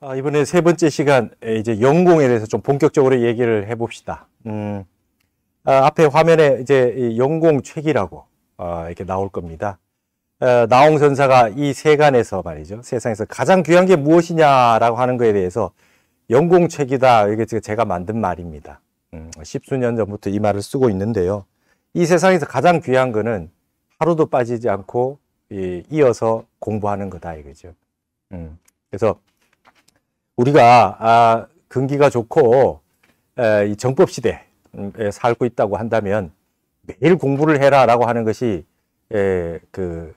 아, 이번에 세 번째 시간 이제 영공에 대해서 좀 본격적으로 얘기를 해봅시다. 음, 아, 앞에 화면에 이제 영공 책이라고 아, 이렇게 나올 겁니다. 아, 나홍 선사가 이 세간에서 말이죠 세상에서 가장 귀한 게 무엇이냐라고 하는 것에 대해서 영공 책이다 이게 제가 만든 말입니다. 음, 십수년 전부터 이 말을 쓰고 있는데요. 이 세상에서 가장 귀한 거는 하루도 빠지지 않고 이, 이어서 공부하는 거다 이거죠. 음, 그래서 우리가 아, 근기가 좋고 에, 이 정법 시대에 살고 있다고 한다면 매일 공부를 해라라고 하는 것이 에, 그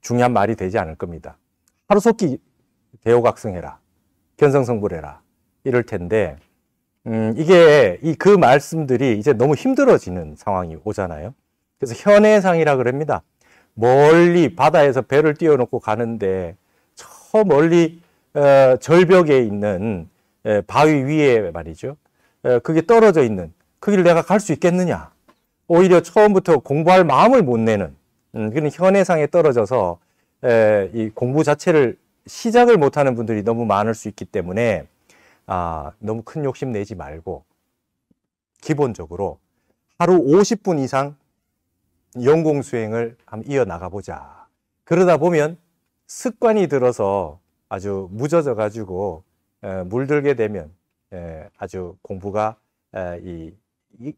중요한 말이 되지 않을 겁니다. 하루속히 대호각성해라, 견성성불해라 이럴 텐데 음, 이게 이 그 말씀들이 이제 너무 힘들어지는 상황이 오잖아요. 그래서 현해상이라 그럽니다. 멀리 바다에서 배를 띄워놓고 가는데 저 멀리 어, 절벽에 있는 바위 위에 말이죠. 그게 떨어져 있는 거기를 그 내가 갈 수 있겠느냐. 오히려 처음부터 공부할 마음을 못 내는 음, 그런 현해상에 떨어져서 이 공부 자체를 시작을 못하는 분들이 너무 많을 수 있기 때문에 아, 너무 큰 욕심 내지 말고 기본적으로 하루 50분 이상 영공 수행을 한번 이어나가 보자. 그러다 보면 습관이 들어서 아주 무젖져 가지고 물들게 되면 아주 공부가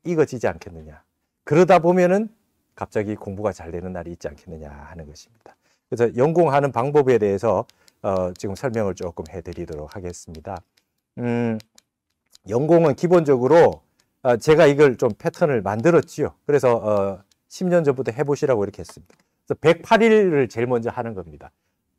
익어지지 않겠느냐. 그러다 보면은 갑자기 공부가 잘 되는 날이 있지 않겠느냐 하는 것입니다. 그래서 연공하는 방법에 대해서 어, 지금 설명을 조금 해드리도록 하겠습니다. 음, 연공은 기본적으로 어, 제가 이걸 좀 패턴을 만들었지요. 그래서 10년 어, 전부터 해보시라고 이렇게 했습니다. 그래서 108일을 제일 먼저 하는 겁니다.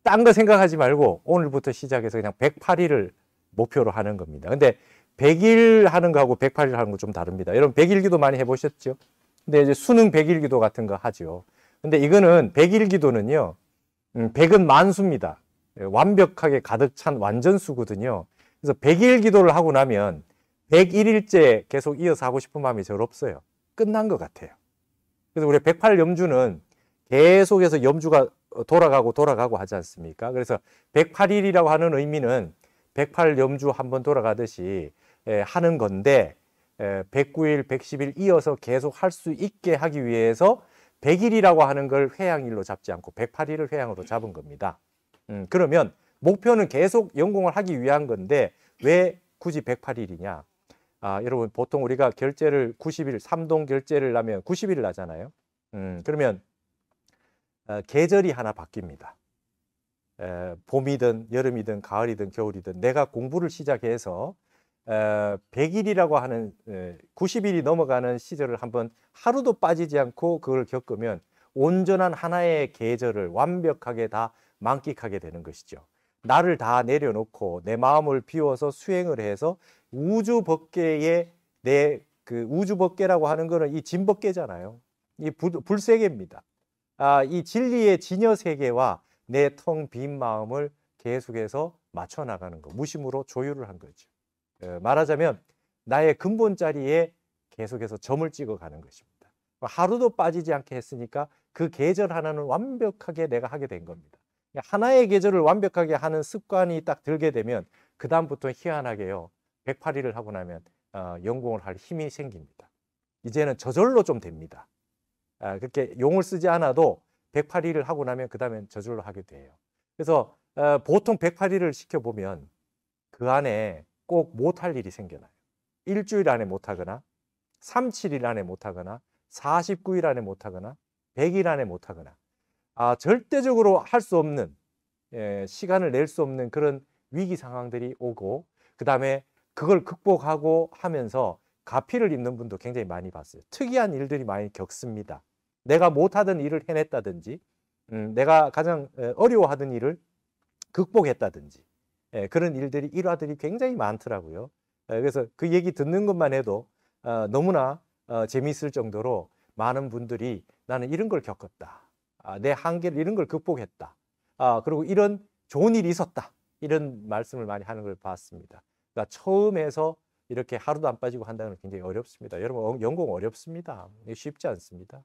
딴거 생각하지 말고 오늘부터 시작해서 그냥 108일을 목표로 하는 겁니다. 근데 100일 하는 거하고 108일 하는 거 좀 다릅니다. 여러분 100일 기도 많이 해보셨죠? 근데 이제 수능 100일 기도 같은 거 하죠. 근데 이거는 100일 기도는요. 100은 음, 만수입니다. 예, 완벽하게 가득 찬 완전수거든요. 그래서 100일 기도를 하고 나면 101일째 계속 이어서 하고 싶은 마음이 절 없어요. 끝난 것 같아요. 그래서 우리 108 염주는 계속해서 염주가 어, 돌아가고 돌아가고 하지 않습니까? 그래서 108일이라고 하는 의미는 108 염주 한번 돌아가듯이 하는 건데 109일, 110일 이어서 계속 할 수 있게 하기 위해서 100일이라고 하는 걸 회양일로 잡지 않고 108일을 회양으로 잡은 겁니다. 음, 그러면 목표는 계속 연공을 하기 위한 건데 왜 굳이 108일이냐? 아, 여러분 보통 우리가 결제를 90일, 삼동 결제를 하면 90일 나잖아요. 음, 그러면 어, 계절이 하나 바뀝니다. 봄이든 여름이든 가을이든 겨울이든 내가 공부를 시작해서 100일이라고 하는 90일이 넘어가는 시절을 한번 하루도 빠지지 않고 그걸 겪으면 온전한 하나의 계절을 완벽하게 다 만끽하게 되는 것이죠. 나를 다 내려놓고 내 마음을 비워서 수행을 해서 우주 법계에 내그 우주 법계라고 하는 거는 이 진법계잖아요. 이 불, 불세계입니다. 아, 이 진리의 진여 세계와 내 텅 빈 마음을 계속해서 맞춰 나가는 거 무심으로 조율을 한 거죠. 예, 말하자면 나의 근본 자리에 계속해서 점을 찍어 가는 것입니다. 하루도 빠지지 않게 했으니까 그 계절 하나는 완벽하게 내가 하게 된 겁니다. 하나의 계절을 완벽하게 하는 습관이 딱 들게 되면 그 다음부터 희한하게요 108일을 하고 나면 어, 영공을 할 힘이 생깁니다. 이제는 저절로 좀 됩니다. 아, 그렇게 용을 쓰지 않아도 108일을 하고 나면 그 다음엔 저절로 하게 돼요. 그래서 어, 보통 108일을 시켜보면 그 안에 꼭 못할 일이 생겨나요. 일주일 안에 못하거나 37일 안에 못하거나 49일 안에 못하거나 100일 안에 못하거나 아, 절대적으로 할 수 없는 예, 시간을 낼 수 없는 그런 위기 상황들이 오고 그 다음에 그걸 극복하고 하면서 가피를 입는 분도 굉장히 많이 봤어요. 특이한 일들이 많이 겪습니다. 내가 못하던 일을 해냈다든지, 음, 내가 가장 어려워하던 일을 극복했다든지 예, 그런 일들이 일화들이 굉장히 많더라고요. 예, 그래서 그 얘기 듣는 것만 해도 어, 너무나 어, 재미있을 정도로 많은 분들이 나는 이런 걸 겪었다. 아, 내 한계를 이런 걸 극복했다. 아, 그리고 이런 좋은 일이 있었다. 이런 말씀을 많이 하는 걸 봤습니다. 그러니까 처음에서 이렇게 하루도 안 빠지고 한다는 건 굉장히 어렵습니다. 여러분 연공 어, 어렵습니다. 쉽지 않습니다.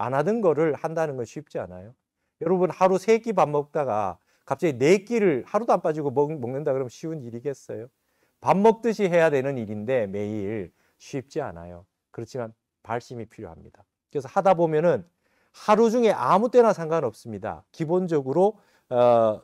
안 하던 거를 한다는 건 쉽지 않아요. 여러분 하루 세 끼 밥 먹다가 갑자기 네 끼를 하루도 안 빠지고 먹, 는다 그러면 쉬운 일이겠어요? 밥 먹듯이 해야 되는 일인데 매일 쉽지 않아요. 그렇지만 발심이 필요합니다. 그래서 하다 보면은 하루 중에 아무 때나 상관없습니다. 기본적으로 어,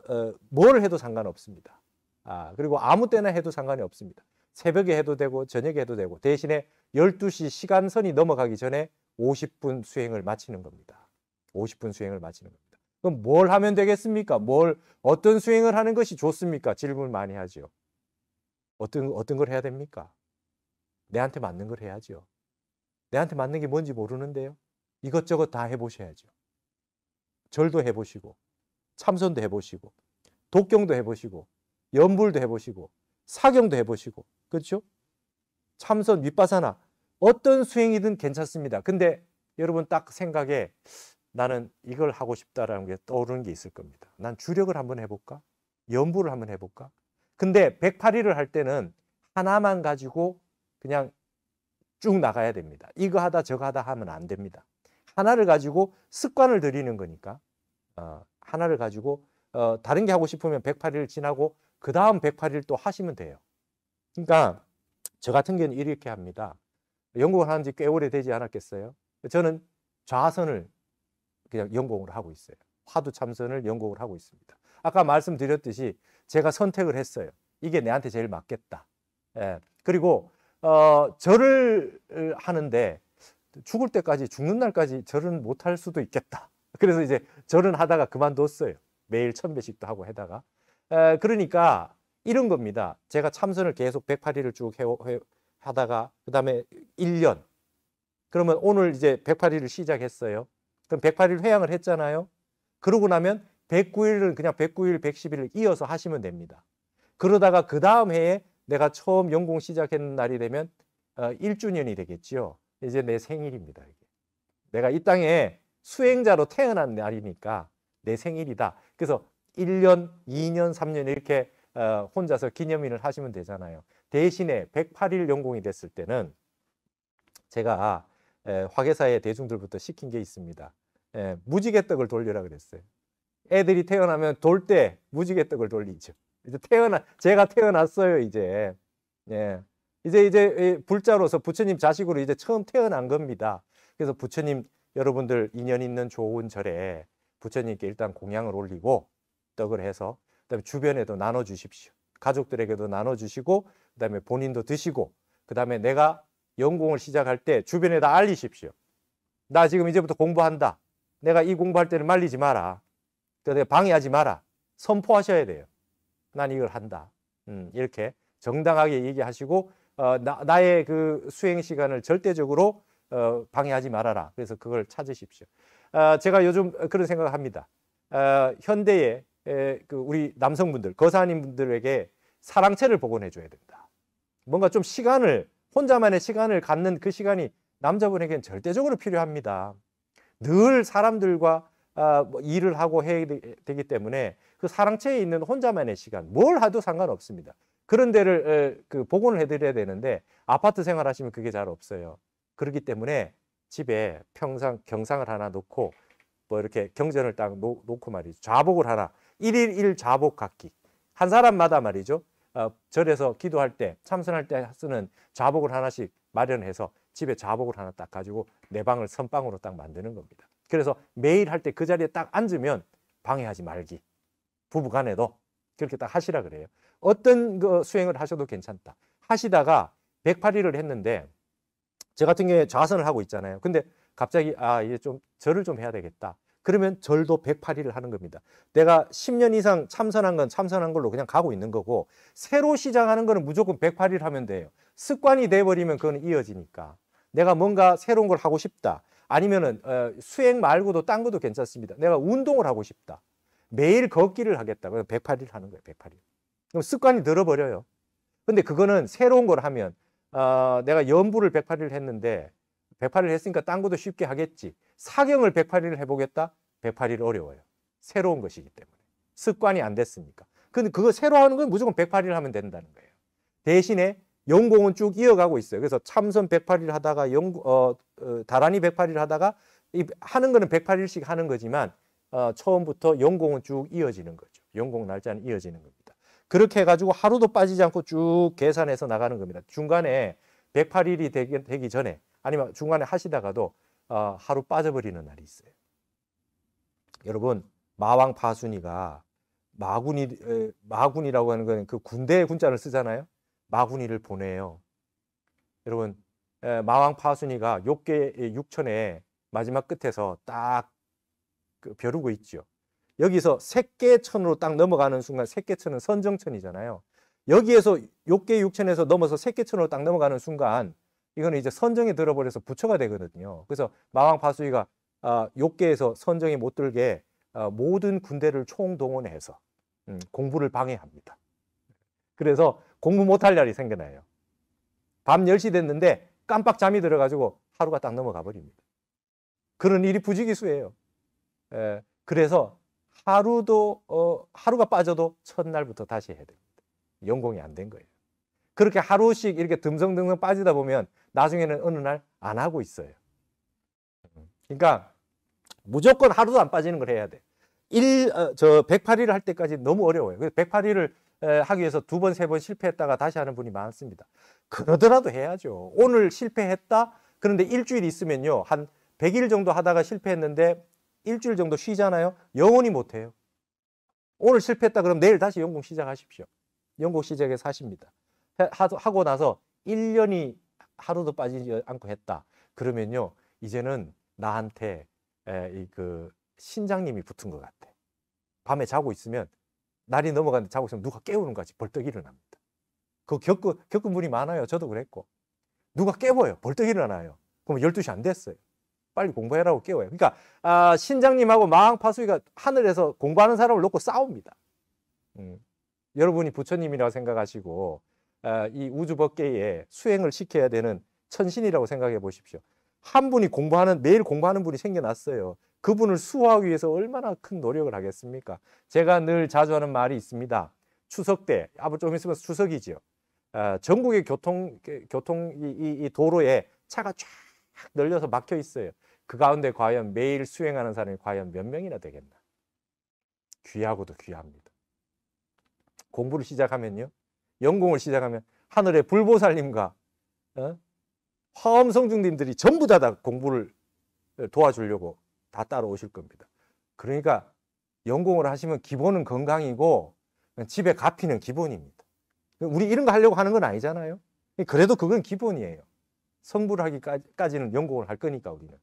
어, 뭘 해도 상관없습니다. 아, 그리고 아무 때나 해도 상관이 없습니다. 새벽에 해도 되고 저녁에 해도 되고 대신에 12시 시간선이 넘어가기 전에 50분 수행을 마치는 겁니다. 50분 수행을 마치는 겁니다. 그럼 뭘 하면 되겠습니까? 뭘 어떤 수행을 하는 것이 좋습니까? 질문 을 많이 하죠. 어떤 어떤 걸 해야 됩니까? 내한테 맞는 걸 해야죠. 내한테 맞는 게 뭔지 모르는데요. 이것저것 다 해보셔야죠. 절도 해보시고 참선도 해보시고 독경도 해보시고 연불도 해보시고 사경도 해보시고 그렇죠? 참선 밑바사나 어떤 수행이든 괜찮습니다. 근데 여러분 딱 생각에 나는 이걸 하고 싶다라는 게 떠오르는 게 있을 겁니다. 난 주력을 한번 해볼까? 연부를 한번 해볼까? 근데 108일을 할 때는 하나만 가지고 그냥 쭉 나가야 됩니다. 이거 하다 저거 하다 하면 안 됩니다. 하나를 가지고 습관을 들이는 거니까 어, 하나를 가지고 어, 다른 게 하고 싶으면 108일 지나고 그 다음 108일 또 하시면 돼요. 그러니까 저 같은 경우는 이렇게 합니다. 연구를 하는 지꽤 오래 되지 않았겠어요? 저는 좌선을 그냥 연공으로 하고 있어요. 화두 참선을 연공으로 하고 있습니다. 아까 말씀드렸듯이 제가 선택을 했어요. 이게 내한테 제일 맞겠다. 예. 그리고 어, 절을 하는데 죽을 때까지 죽는 날까지 절은 못할 수도 있겠다. 그래서 이제 절은 하다가 그만뒀어요. 매일 천 배씩도 하고 해다가 에, 그러니까 이런 겁니다. 제가 참선을 계속 108일을 쭉 해, 해, 하다가 그다음에 1년. 그러면 오늘 이제 108일을 시작했어요. 그럼 108일 회양을 했잖아요. 그러고 나면 109일은 그냥 109일, 110일을 이어서 하시면 됩니다. 그러다가 그 다음 해에 내가 처음 연공 시작했는 날이 되면 1주년이 어, 되겠죠 이제 내 생일입니다. 내가 이 땅에 수행자로 태어난 날이니까 내 생일이다. 그래서 1년, 2년, 3년 이렇게 어, 혼자서 기념일을 하시면 되잖아요. 대신에 108일 연공이 됐을 때는 제가 에, 화계사의 대중들부터 시킨 게 있습니다. 에, 무지개떡을 돌리라 그랬어요. 애들이 태어나면 돌 때 무지개떡을 돌리죠. 이제 태어나 제가 태어났어요 이제. 예. 이제 이제 불자로서 부처님 자식으로 이제 처음 태어난 겁니다. 그래서 부처님 여러분들 인연 있는 좋은 절에 부처님께 일단 공양을 올리고 떡을 해서 그다음에 주변에도 나눠 주십시오. 가족들에게도 나눠 주시고 그다음에 본인도 드시고 그다음에 내가 연공을 시작할 때 주변에다 알리십시오. 나 지금 이제부터 공부한다. 내가 이 공부할 때는 말리지 마라. 그다 방해하지 마라. 선포하셔야 돼요. 난 이걸 한다. 음, 이렇게 정당하게 얘기하시고 어, 나, 의그 수행 시간을 절대적으로 어, 방해하지 말아라. 그래서 그걸 찾으십시오. 어, 제가 요즘 그런 생각을 합니다. 어, 현대 에, 그 우리 남성분들, 거사님 분들에게 사랑채를 복원해 줘야 된다. 뭔가 좀 시간을 혼자만의 시간을 갖는 그 시간이 남자분에게는 절대적으로 필요합니다. 늘 사람들과 아, 뭐 일을 하고 해야 되기 때문에 그 사랑채에 있는 혼자만의 시간 뭘 하도 상관없습니다. 그런 데를 그 복원을 해드려야 되는데 아파트 생활하시면 그게 잘 없어요. 그렇기 때문에 집에 평상 경상을 하나 놓고 뭐 이렇게 경전을 딱 놓, 고 말이죠. 좌복을 하나 일일일 좌복 갖기 한 사람마다 말이죠. 어, 절에서 기도할 때 참선할 때 쓰는 자복을 하나씩 마련해서 집에 자복을 하나 딱 가지고 내 방을 선방으로 딱 만드는 겁니다. 그래서 매일 할 때 그 자리에 딱 앉으면 방해하지 말기. 부부간에도 그렇게 딱 하시라 그래요. 어떤 그 수행을 하셔도 괜찮다. 하시다가 108일을 했는데 저 같은 경우에 좌선을 하고 있잖아요. 근데 갑자기 아 이제 좀 절을 좀 해야 되겠다. 그러면 절도 108일을 하는 겁니다. 내가 10년 이상 참선한 건 참선한 걸로 그냥 가고 있는 거고 새로 시작하는 거는 무조건 108일 하면 돼요. 습관이 돼버리면 그건 이어지니까. 내가 뭔가 새로운 걸 하고 싶다. 아니면은 어, 수행 말고도 딴 것도 괜찮습니다. 내가 운동을 하고 싶다. 매일 걷기를 하겠다. 그래서 108일 하는 거예요. 108일. 그럼 습관이 늘어버려요 근데 그거는 새로운 걸 하면 어, 내가 연부를 108일 했는데 108을 했으니까 딴 것도 쉽게 하겠지. 사경을 108일을 해보겠다? 108일 어려워요. 새로운 것이기 때문에. 습관이 안 됐으니까. 근데 그거 새로 하는 건 무조건 108일 하면 된다는 거예요. 대신에 영공은쭉 이어가고 있어요. 그래서 참선 108일 하다가 영, 어, 어, 다란이 108일 하다가 이, 하는 거는 108일씩 하는 거지만 어, 처음부터 영공은쭉 이어지는 거죠. 영공 날짜는 이어지는 겁니다. 그렇게 해가지고 하루도 빠지지 않고 쭉 계산해서 나가는 겁니다. 중간에 108일이 되기, 되기 전에 아니면 중간에 하시다가도 어, 하루 빠져버리는 날이 있어요. 여러분 마왕 파순이가 마군이 마군이라고 하는 건 그 군대의 군자를 쓰잖아요. 마군이를 보내요. 여러분 마왕 파순이가 욕계 육천의 마지막 끝에서 딱 그 벼르고 있죠. 여기서 색계천으로 딱 넘어가는 순간 색계천은 선정천이잖아요. 여기에서 욕계 육천에서 넘어서 색계천으로 딱 넘어가는 순간 이거는 이제 선정에 들어버려서 부처가 되거든요. 그래서 마왕 파수이가 아, 욕계에서 선정에 못 들게 아, 모든 군대를 총동원해서 음, 공부를 방해합니다. 그래서 공부 못할 날이 생겨나요. 밤 10시 됐는데 깜빡 잠이 들어가지고 하루가 딱 넘어가 버립니다. 그런 일이 부지기수예요. 에, 예, 그래서 하루도 어, 하루가 빠져도 첫날부터 다시 해야 됩니다. 연공이 안 된 거예요. 그렇게 하루씩 이렇게 듬성듬성 빠지다 보면 나중에는 어느 날 안 하고 있어요. 그러니까 무조건 하루도 안 빠지는 걸 해야 돼. 1, 어, 저 108일을 할 때까지 너무 어려워요. 그래서 108일을 에, 하기 위해서 두 번, 세 번 실패했다가 다시 하는 분이 많습니다. 그러더라도 해야죠. 오늘 실패했다? 그런데 일주일 있으면요. 한 100일 정도 하다가 실패했는데 일주일 정도 쉬잖아요. 영원히 못해요. 오늘 실패했다 그럼 내일 다시 연공 시작하십시오. 연공 시작해서 하십니다. 하고 나서 1년이 하루도 빠지지 않고 했다. 그러면요. 이제는 나한테 그 신장님이 붙은 것 같아. 밤에 자고 있으면 날이 넘어가는데 자고 있으면 누가 깨우는 거지 벌떡 일어납니다. 그 겪은, 겪은 분이 많아요. 저도 그랬고. 누가 깨워요. 벌떡 일어나요. 그러면 12시 안 됐어요. 빨리 공부해라고 깨워요. 그러니까 아, 신장님하고 마왕파수위가 하늘에서 공부하는 사람을 놓고 싸웁니다. 음. 여러분이 부처님이라고 생각하시고 아, 이 우주 법계에 수행을 시켜야 되는 천신이라고 생각해 보십시오. 한 분이 공부하는 매일 공부하는 분이 생겨났어요. 그분을 수호하기 위해서 얼마나 큰 노력을 하겠습니까? 제가 늘 자주 하는 말이 있습니다. 추석 때, 앞으로 좀 있으면 추석이지 아, 전국의 교통 그, 교통 이, 이 도로에 차가 쫙 널려서 막혀 있어요. 그 가운데 과연 매일 수행하는 사람이 과연 몇 명이나 되겠나? 귀하고도 귀합니다. 공부를 시작하면요. 영공을 시작하면 하늘의 불보살님과 어? 화엄성중님들이 전부 다, 다 공부를 어, 도와주려고 다 따라오실 겁니다. 그러니까 연공을 하시면 기본은 건강이고 집에 갚이는 기본입니다. 우리 이런 거 하려고 하는 건 아니잖아요. 그래도 그건 기본이에요. 성불하기까지는 연공을 할 거니까 우리는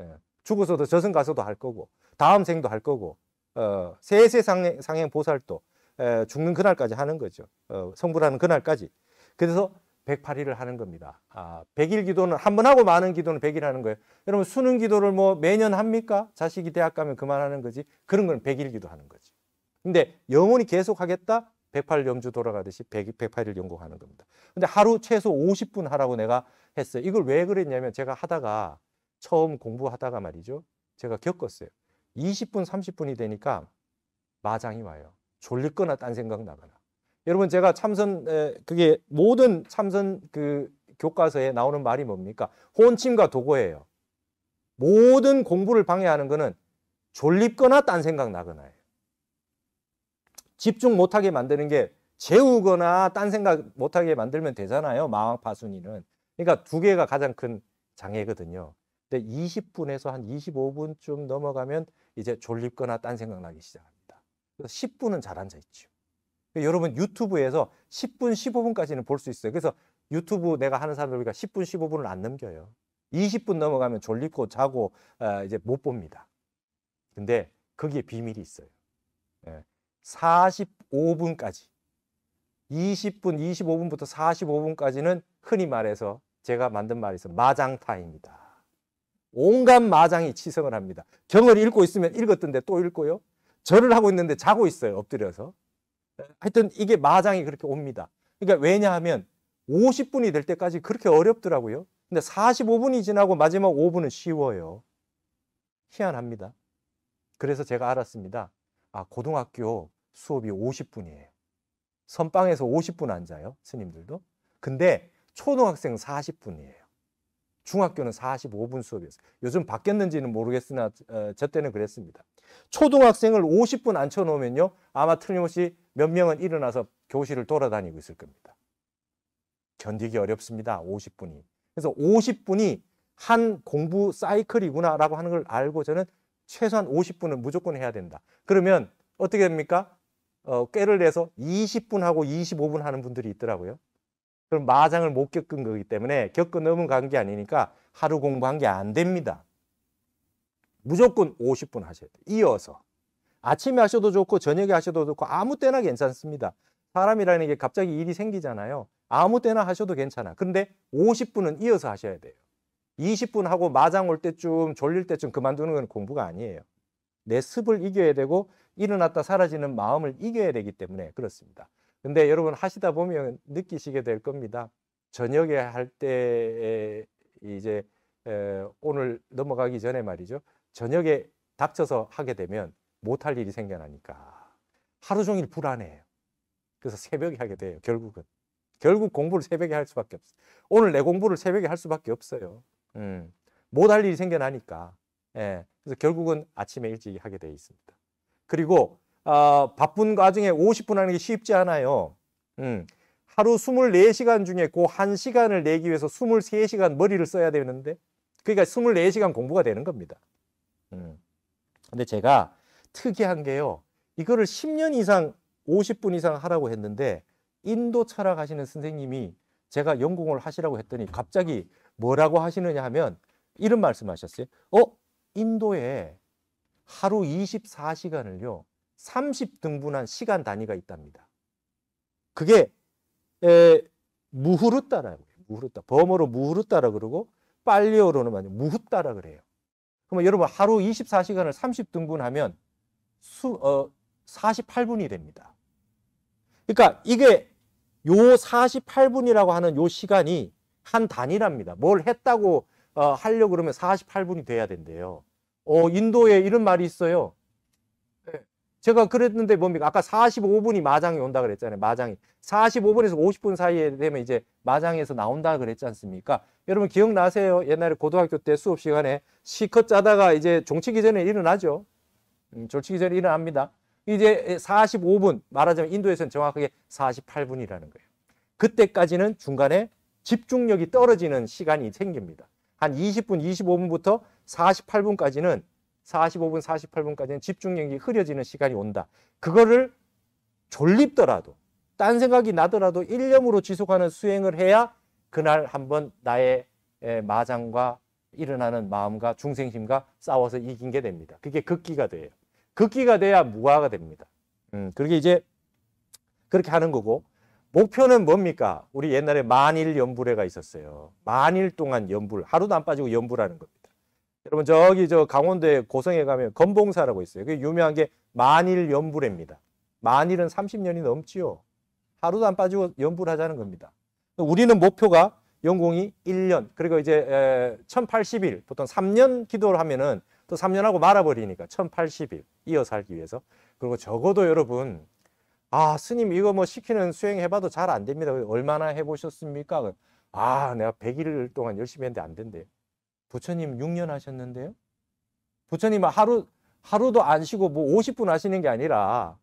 예. 죽어서도 저승 가서도 할 거고 다음 생도 할 거고 어, 세세상행 보살도 죽는 그날까지 하는 거죠. 어, 성불하는 그날까지. 그래서 108일을 하는 겁니다. 아, 100일 기도는 한 번 하고 많은 기도는 100일 하는 거예요. 여러분 수능 기도를 뭐 매년 합니까? 자식이 대학 가면 그만하는 거지. 그런 건 100일 기도하는 거지. 근데 영원히 계속 하겠다? 108일 영주 돌아가듯이 1 0 8일연공하는 겁니다. 근데 하루 최소 50분 하라고 내가 했어요. 이걸 왜 그랬냐면 제가 하다가 처음 공부하다가 말이죠. 제가 겪었어요. 20분, 30분이 되니까 마장이 와요. 졸리거나 딴 생각 나거나. 여러분 제가 참선 그게 모든 참선 그 교과서에 나오는 말이 뭡니까? 혼침과 도고예요. 모든 공부를 방해하는 것은 졸립거나 딴 생각 나거나예요. 집중 못하게 만드는 게 재우거나 딴 생각 못하게 만들면 되잖아요. 마왕파순이는. 그러니까 두 개가 가장 큰 장애거든요. 근데 20분에서 한 25분쯤 넘어가면 이제 졸립거나 딴 생각 나기 시작. 그래서 10분은 잘 앉아 있죠. 그러니까 여러분 유튜브에서 10분, 15분까지는 볼 수 있어요. 그래서 유튜브 내가 하는 사람들 보니까 10분, 15분을 안 넘겨요. 20분 넘어가면 졸리고 자고 어, 이제 못 봅니다. 근데 거기에 비밀이 있어요. 45분까지 예. 20분, 25분부터 45분까지는 흔히 말해서 제가 만든 말에서 마장타입니다. 온갖 마장이 치성을 합니다. 경을 읽고 있으면 읽었던데 또 읽고요. 절을 하고 있는데 자고 있어요. 엎드려서. 하여튼 이게 마장이 그렇게 옵니다. 그러니까 왜냐하면 50분이 될 때까지 그렇게 어렵더라고요. 근데 45분이 지나고 마지막 5분은 쉬워요. 희한합니다. 그래서 제가 알았습니다. 아, 고등학교 수업이 50분이에요. 선방에서 50분 앉아요. 스님들도. 근데 초등학생 40분이에요. 중학교는 45분 수업이었어요. 요즘 바뀌었는지는 모르겠으나 어, 저 때는 그랬습니다. 초등학생을 50분 앉혀놓으면요. 아마 틀림없이 몇 명은 일어나서 교실을 돌아다니고 있을 겁니다. 견디기 어렵습니다. 50분이. 그래서 50분이 한 공부 사이클이구나라고 하는 걸 알고 저는 최소한 50분은 무조건 해야 된다. 그러면 어떻게 됩니까? 어, 깨를 내서 20분 하고 25분 하는 분들이 있더라고요. 그럼 마장을 못 겪은 거기 때문에 겪어 넘은 관계 아니니까 하루 공부한 게 안 됩니다. 무조건 50분 하셔야 돼요. 이어서. 아침에 하셔도 좋고 저녁에 하셔도 좋고 아무 때나 괜찮습니다. 사람이라는 게 갑자기 일이 생기잖아요. 아무 때나 하셔도 괜찮아. 근데 50분은 이어서 하셔야 돼요. 20분 하고 마장 올 때쯤 졸릴 때쯤 그만두는 건 공부가 아니에요. 내 습을 이겨야 되고 일어났다 사라지는 마음을 이겨야 되기 때문에 그렇습니다. 근데 여러분 하시다 보면 느끼시게 될 겁니다. 저녁에 할 때 이제 오늘 넘어가기 전에 말이죠. 저녁에 닥쳐서 하게 되면 못 할 일이 생겨나니까 하루 종일 불안해요. 그래서 새벽에 하게 돼요. 결국은 결국 공부를 새벽에 할 수밖에 없어 오늘 내 공부를 새벽에 할 수밖에 없어요. 음, 못할 일이 생겨나니까. 예, 그래서 결국은 아침에 일찍 하게 되어 있습니다. 그리고 어, 바쁜 과정에 50분 하는 게 쉽지 않아요. 음, 하루 24시간 중에 그 1시간을 내기 위해서 23시간 머리를 써야 되는데 그러니까 24시간 공부가 되는 겁니다. 음. 근데 제가 특이한 게요. 이거를 10년 이상 50분 이상 하라고 했는데 인도 철학 하시는 선생님이 제가 연공을 하시라고 했더니 갑자기 뭐라고 하시느냐 하면 이런 말씀하셨어요. 어, 인도에 하루 24시간을요. 30등분한 시간 단위가 있답니다. 그게 에, 무후르따라고 해요. 무후르따. 범어로 무후르따라 그러고 빨리어로는 아니 무후따라 그래요. 그러면 여러분 하루 24시간을 30등분하면 수, 어, 48분이 됩니다. 그러니까 이게 요 48분이라고 하는 요 시간이 한 단위랍니다. 뭘 했다고 어, 하려고 그러면 48분이 돼야 된대요. 어, 인도에 이런 말이 있어요. 제가 그랬는데 뭡니까? 아까 45분이 마장이 온다 그랬잖아요. 마장이. 45분에서 50분 사이에 되면 이제 마장에서 나온다 그랬지 않습니까? 여러분 기억나세요? 옛날에 고등학교 때 수업 시간에 시컷 짜다가 이제 종치기 전에 일어나죠. 음, 졸치기 전에 일어납니다. 이제 45분, 말하자면 인도에서는 정확하게 48분이라는 거예요. 그때까지는 중간에 집중력이 떨어지는 시간이 생깁니다. 한 20분, 25분부터 48분까지는 45분, 48분까지는 집중력이 흐려지는 시간이 온다. 그거를 졸립더라도, 딴 생각이 나더라도 일념으로 지속하는 수행을 해야 그날 한 번 나의 마장과 일어나는 마음과 중생심과 싸워서 이긴 게 됩니다. 그게 극기가 돼요. 극기가 돼야 무화가 됩니다. 음, 그렇게 이제 그렇게 하는 거고 목표는 뭡니까? 우리 옛날에 만일 연불회가 있었어요. 만일 동안 연불, 하루도 안 빠지고 연불하는 겁니다. 여러분 저기 저 강원도에 고성에 가면 건봉사라고 있어요. 그 유명한 게 만일 연불입니다. 만일은 30년이 넘지요. 하루도 안 빠지고 연불하자는 겁니다. 우리는 목표가 연공이 1년 그리고 이제 1080일 보통 3년 기도를 하면은 또 3년하고 말아버리니까 1080일 이어서 하기 위해서 그리고 적어도 여러분 아 스님 이거 뭐 시키는 수행해봐도 잘 안 됩니다 얼마나 해보셨습니까 아 내가 100일 동안 열심히 했는데 안 된대요 부처님 6년 하셨는데요. 부처님 하루 하루도 안 쉬고 뭐 50분 하시는 게 아니라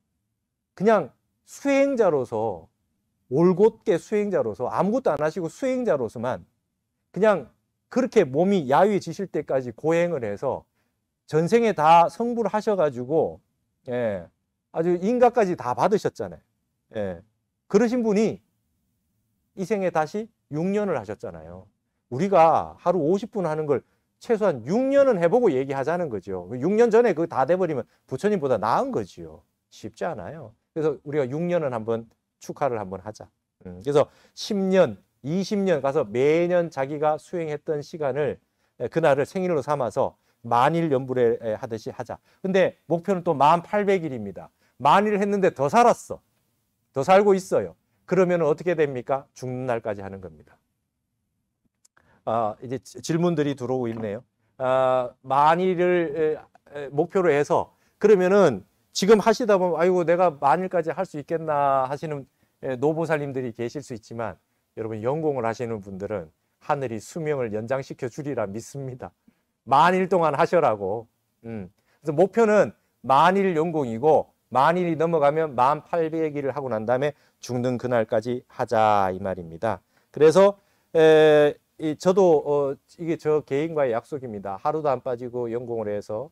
그냥 수행자로서 올곧게 수행자로서 아무것도 안 하시고 수행자로서만 그냥 그렇게 몸이 야위지실 때까지 고행을 해서 전생에 다 성불 하셔가지고 예, 아주 인가까지 다 받으셨잖아요. 예, 그러신 분이 이 생에 다시 6년을 하셨잖아요. 우리가 하루 50분 하는 걸 최소한 6년은 해보고 얘기하자는 거죠. 6년 전에 그 다 돼버리면 부처님보다 나은 거지요. 쉽지 않아요. 그래서 우리가 6년은 한번 축하를 한번 하자. 음, 그래서 10년, 20년 가서 매년 자기가 수행했던 시간을 그날을 생일로 삼아서 만일 연불에 하듯이 하자. 근데 목표는 또 1800일입니다. 만일 했는데 더 살았어. 더 살고 있어요. 그러면 어떻게 됩니까? 죽는 날까지 하는 겁니다. 아, 이제 질문들이 들어오고 있네요. 아, 만일을 목표로 해서 그러면은 지금 하시다 보면 아이고 내가 만일까지 할 수 있겠나 하시는 노보살님들이 계실 수 있지만 여러분 연공을 하시는 분들은 하늘이 수명을 연장시켜 주리라 믿습니다. 만일 동안 하셔라고. 음. 그래서 목표는 만일 연공이고 만일이 넘어가면 만팔0 0일을 하고 난 다음에 죽는 그날까지 하자 이 말입니다. 그래서 에, 이 저도 어, 이게 저 개인과의 약속입니다. 하루도 안 빠지고 연공을 해서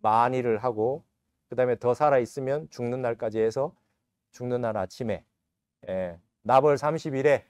만 일을 하고 그 다음에 더 살아 있으면 죽는 날까지 해서 죽는 날 아침에 예, 나벌 30일에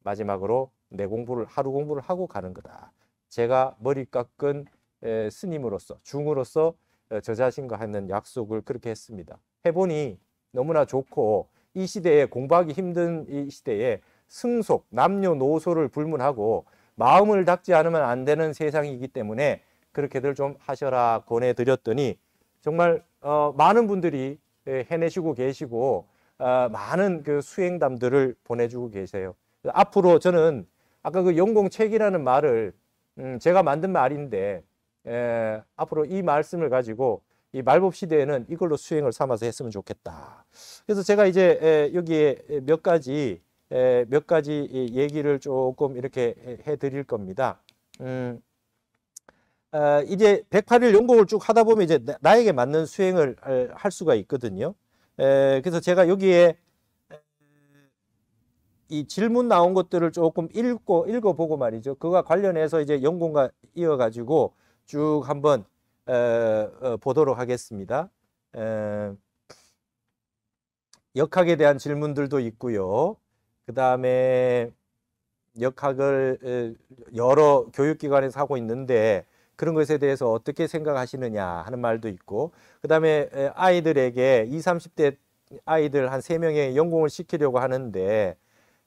마지막으로 내 공부를 하루 공부를 하고 가는 거다. 제가 머리 깎은 예, 스님으로서 중으로서 어, 저 자신과 하는 약속을 그렇게 했습니다. 해보니 너무나 좋고 이 시대에 공부하기 힘든 이 시대에 승속, 남녀노소를 불문하고 마음을 닦지 않으면 안 되는 세상이기 때문에 그렇게들 좀 하셔라 권해드렸더니 정말 어, 많은 분들이 예, 해내시고 계시고 어, 많은 그 수행담들을 보내주고 계세요. 앞으로 저는 아까 그 영공책이라는 말을 음, 제가 만든 말인데 에, 예, 앞으로 이 말씀을 가지고 이 말법 시대에는 이걸로 수행을 삼아서 했으면 좋겠다. 그래서 제가 이제 에, 예, 여기에 몇 가지 몇 가지 얘기를 조금 이렇게 해드릴 겁니다. 음, 아, 이제 108일 연공을 쭉 하다 보면 이제 나에게 맞는 수행을 할 수가 있거든요. 그래서 제가 여기에 이 질문 나온 것들을 조금 읽고 읽어보고 말이죠. 그와 관련해서 이제 연공과 이어가지고 쭉 한번 어, 보도록 하겠습니다. 역학에 대한 질문들도 있고요. 그 다음에 역학을 여러 교육기관에서 하고 있는데 그런 것에 대해서 어떻게 생각하시느냐 하는 말도 있고 그 다음에 아이들에게 20, 30대 아이들 한 세명의 연공을 시키려고 하는데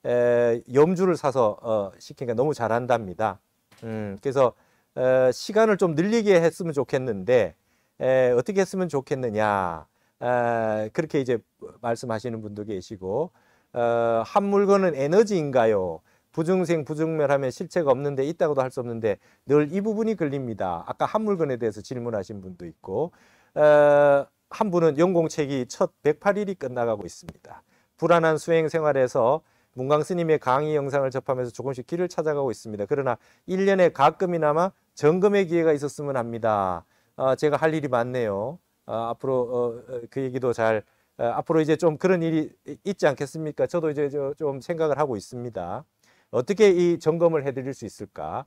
에, 염주를 사서 어, 시키니까 너무 잘한답니다. 음, 그래서 에, 어, 시간을 좀 늘리게 했으면 좋겠는데 에, 어떻게 했으면 좋겠느냐 에, 그렇게 이제 말씀하시는 분도 계시고 어, 한 물건은 에너지인가요? 부증생 부증멸하면 실체가 없는데 있다고도 할 수 없는데 늘 이 부분이 걸립니다. 아까 한 물건에 대해서 질문하신 분도 있고 어, 한 분은 연공책이 첫 108일이 끝나가고 있습니다. 불안한 수행 생활에서 문광 스님의 강의 영상을 접하면서 조금씩 길을 찾아가고 있습니다. 그러나 1년에 가끔이나마 점검의 기회가 있었으면 합니다. 어, 제가 할 일이 많네요. 어, 앞으로 어, 어 그 얘기도 잘 앞으로 이제 좀 그런 일이 있지 않겠습니까? 저도 이제 좀 생각을 하고 있습니다. 어떻게 이 점검을 해드릴 수 있을까?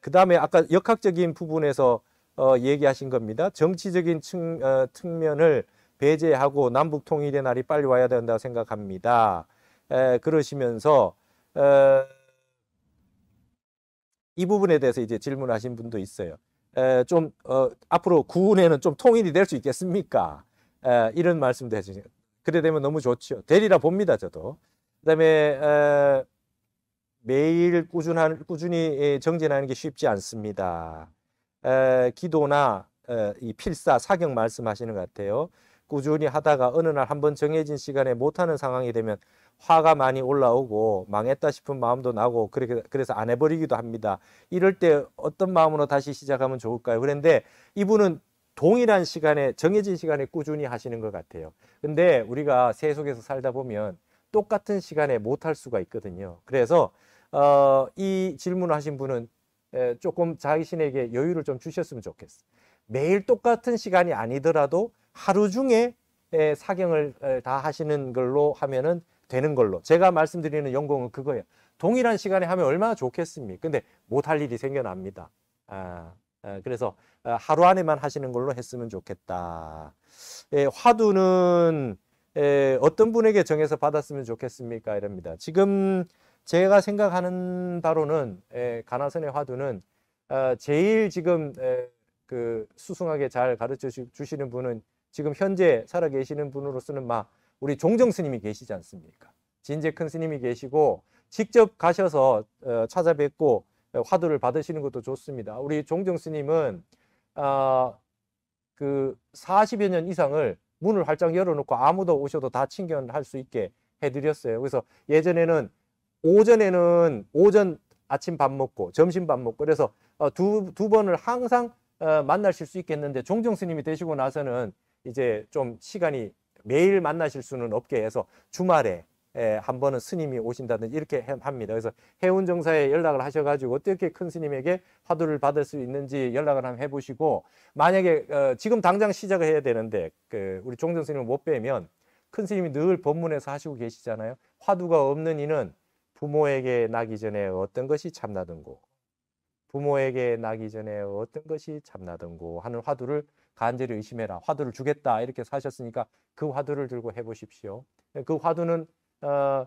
그 다음에 아까 역학적인 부분에서 어, 얘기하신 겁니다. 정치적인 측, 어, 면을 배제하고 남북 통일의 날이 빨리 와야 된다고 생각합니다. 에, 그러시면서 에, 어, 이 부분에 대해서 이제 질문하신 분도 있어요. 에, 좀 어, 앞으로 구운에는 좀 통일이 될 수 있겠습니까? 에, 이런 말씀도 해주시요 그래 되면 너무 좋죠 되리라 봅니다, 저도. 그 다음에, 매일 꾸준한, 꾸준히 정진하는 게 쉽지 않습니다. 에, 기도나 에, 이 필사, 사경 말씀하시는 것 같아요. 꾸준히 하다가 어느 날 한 번 정해진 시간에 못하는 상황이 되면 화가 많이 올라오고 망했다 싶은 마음도 나고 그렇게 그래서 안 해버리기도 합니다. 이럴 때 어떤 마음으로 다시 시작하면 좋을까요? 그런데 이분은 동일한 시간에 정해진 시간에 꾸준히 하시는 것 같아요. 근데 우리가 세속에서 살다 보면 똑같은 시간에 못 할 수가 있거든요. 그래서 어, 이 질문하신 분은 조금 자신에게 여유를 좀 주셨으면 좋겠어요. 매일 똑같은 시간이 아니더라도 하루 중에 사경을 다 하시는 걸로 하면은 되는 걸로 제가 말씀드리는 연공은 그거예요. 동일한 시간에 하면 얼마나 좋겠습니까? 근데 못 할 일이 생겨납니다. 아. 예, 그래서 어, 하루 안에만 하시는 걸로 했으면 좋겠다. 예, 화두는 예, 어떤 분에게 정해서 받았으면 좋겠습니까? 이럽니다. 지금 제가 생각하는 바로는 가나선의 화두는 어, 제일 지금 그 수승하게 잘 가르쳐 주시는 분은 지금 현재 살아 계시는 분으로서는 막 우리 종정 스님이 계시지 않습니까? 진제 큰 스님이 계시고 직접 가셔서 어, 찾아뵙고 화두를 받으시는 것도 좋습니다. 우리 종정 스님은 아, 그 40여 년 이상을 문을 활짝 열어놓고 아무도 오셔도 다 친견할 수 있게 해드렸어요. 그래서 예전에는 오전에는 오전 아침 밥 먹고 점심 밥 먹고 그래서 어, 두, 두 번을 항상 어, 만나실 수 있겠는데 종정 스님이 되시고 나서는 이제 좀 시간이 매일 만나실 수는 없게 해서 주말에 예, 한 번은 스님이 오신다든지 이렇게 합니다. 그래서 해운 정사에 연락을 하셔가지고 어떻게 큰 스님에게 화두를 받을 수 있는지 연락을 한번 해보시고 만약에 어, 지금 당장 시작을 해야 되는데 그 우리 종전 스님을 못 빼면 큰 스님이 늘 법문에서 하시고 계시잖아요. 화두가 없는 이는 부모에게 나기 전에 어떤 것이 참나든고 부모에게 나기 전에 어떤 것이 참나든고 하는 화두를 간절히 의심해라. 화두를 주겠다 이렇게 사셨으니까 그 화두를 들고 해보십시오. 그 화두는 어,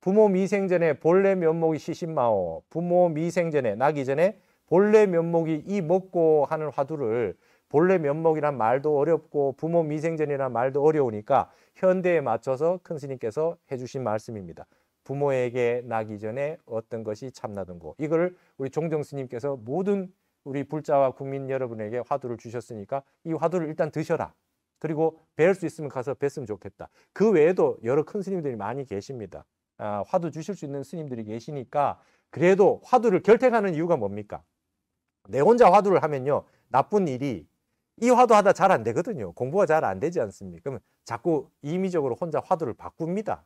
부모 미생 전에 본래 면목이 시신마오 부모 미생 전에 나기 전에 본래 면목이 이 먹고 하는 화두를 본래 면목이란 말도 어렵고 부모 미생전이란 말도 어려우니까 현대에 맞춰서 큰 스님께서 해주신 말씀입니다. 부모에게 나기 전에 어떤 것이 참나든고 이걸 우리 종정 스님께서 모든 우리 불자와 국민 여러분에게 화두를 주셨으니까 이 화두를 일단 드셔라. 그리고 뵐 수 있으면 가서 뵀으면 좋겠다. 그 외에도 여러 큰 스님들이 많이 계십니다. 아, 화두 주실 수 있는 스님들이 계시니까 그래도 화두를 결택하는 이유가 뭡니까? 내 혼자 화두를 하면요. 나쁜 일이 이 화두 하다 잘 안 되거든요. 공부가 잘 안 되지 않습니까? 그러면 자꾸 임의적으로 혼자 화두를 바꿉니다.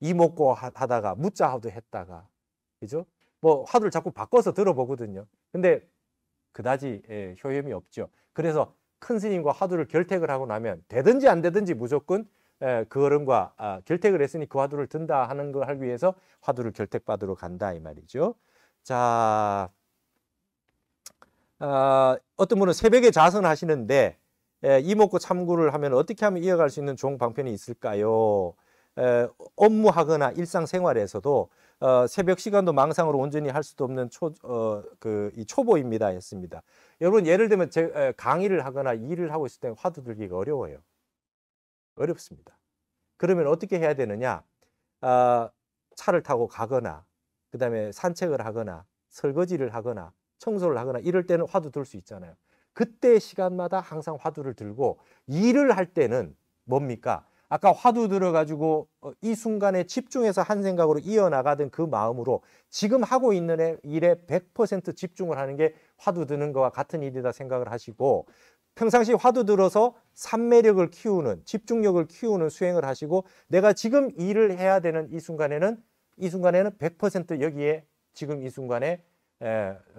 이 먹고 하다가 묻자 화두 했다가 그죠? 뭐 화두를 자꾸 바꿔서 들어보거든요. 근데 그다지 예, 효염이 없죠. 그래서 큰 스님과 화두를 결택을 하고 나면 되든지 안 되든지 무조건 그 어른과 아, 결택을 했으니 그 화두를 든다 하는 걸 하기 위해서 화두를 결택받으러 간다 이 말이죠. 자, 어, 어떤 분은 새벽에 자선하시는데 이목구 참구를 하면 어떻게 하면 이어갈 수 있는 좋은 방편이 있을까요? 업무하거나 일상생활에서도 어, 새벽 시간도 망상으로 온전히 할 수도 없는 초, 어, 그, 이 초보입니다. 했습니다. 여러분, 예를 들면 제, 에, 강의를 하거나 일을 하고 있을 때 화두 들기가 어려워요. 어렵습니다. 그러면 어떻게 해야 되느냐? 아, 차를 타고 가거나, 그 다음에 산책을 하거나, 설거지를 하거나, 청소를 하거나, 이럴 때는 화두 들 수 있잖아요. 그때 시간마다 항상 화두를 들고, 일을 할 때는 뭡니까? 아까 화두 들어가지고 어, 이 순간에 집중해서 한 생각으로 이어나가던 그 마음으로 지금 하고 있는 일에 100% 집중을 하는 게 화두 드는 것과 같은 일이다 생각을 하시고 평상시 화두 들어서 산매력을 키우는 집중력을 키우는 수행을 하시고 내가 지금 일을 해야 되는 이 순간에는 이 순간에는 100% 여기에 지금 이 순간에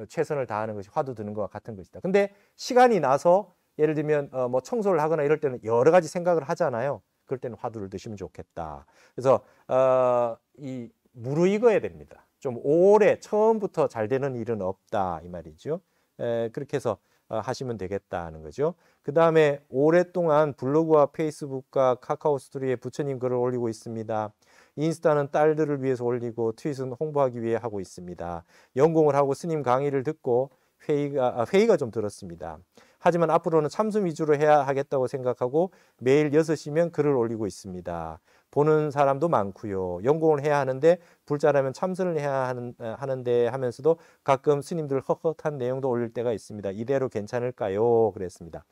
최선을 다하는 것이 화두 드는 것과 같은 것이다. 근데 시간이 나서 예를 들면 어, 뭐 청소를 하거나 이럴 때는 여러 가지 생각을 하잖아요. 그럴 때는 화두를 드시면 좋겠다. 그래서 어, 이 무르익어야 됩니다. 좀 오래 처음부터 잘 되는 일은 없다 이 말이죠. 에, 그렇게 해서 어, 하시면 되겠다는 거죠. 그 다음에 오랫동안 블로그와 페이스북과 카카오 스토리에 부처님 글을 올리고 있습니다. 인스타는 딸들을 위해서 올리고 트윗은 홍보하기 위해 하고 있습니다. 연공을 하고 스님 강의를 듣고 회의가, 아, 회의가 좀 들었습니다. 하지만 앞으로는 참수 위주로 해야 하겠다고 생각하고 매일 6시면 글을 올리고 있습니다. 보는 사람도 많고요. 연공을 해야 하는데 불자라면 참선을 해야 하는, 하는데 하면서도 가끔 스님들 헛헛한 내용도 올릴 때가 있습니다. 이대로 괜찮을까요? 그랬습니다.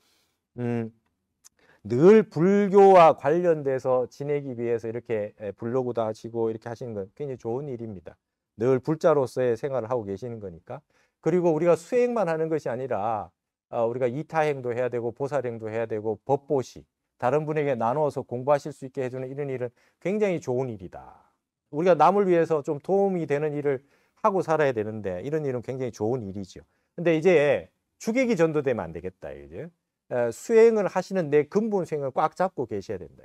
음. 늘 불교와 관련돼서 지내기 위해서 이렇게 블로그도 하시고 이렇게 하시는 건 굉장히 좋은 일입니다. 늘 불자로서의 생활을 하고 계시는 거니까. 그리고 우리가 수행만 하는 것이 아니라 어, 우리가 이타행도 해야 되고 보살행도 해야 되고 법보시 다른 분에게 나누어서 공부하실 수 있게 해주는 이런 일은 굉장히 좋은 일이다. 우리가 남을 위해서 좀 도움이 되는 일을 하고 살아야 되는데 이런 일은 굉장히 좋은 일이죠. 근데 이제 죽이기 전도 되면 안 되겠다. 이제 어, 수행을 하시는 내 근본 수행을 꽉 잡고 계셔야 된다.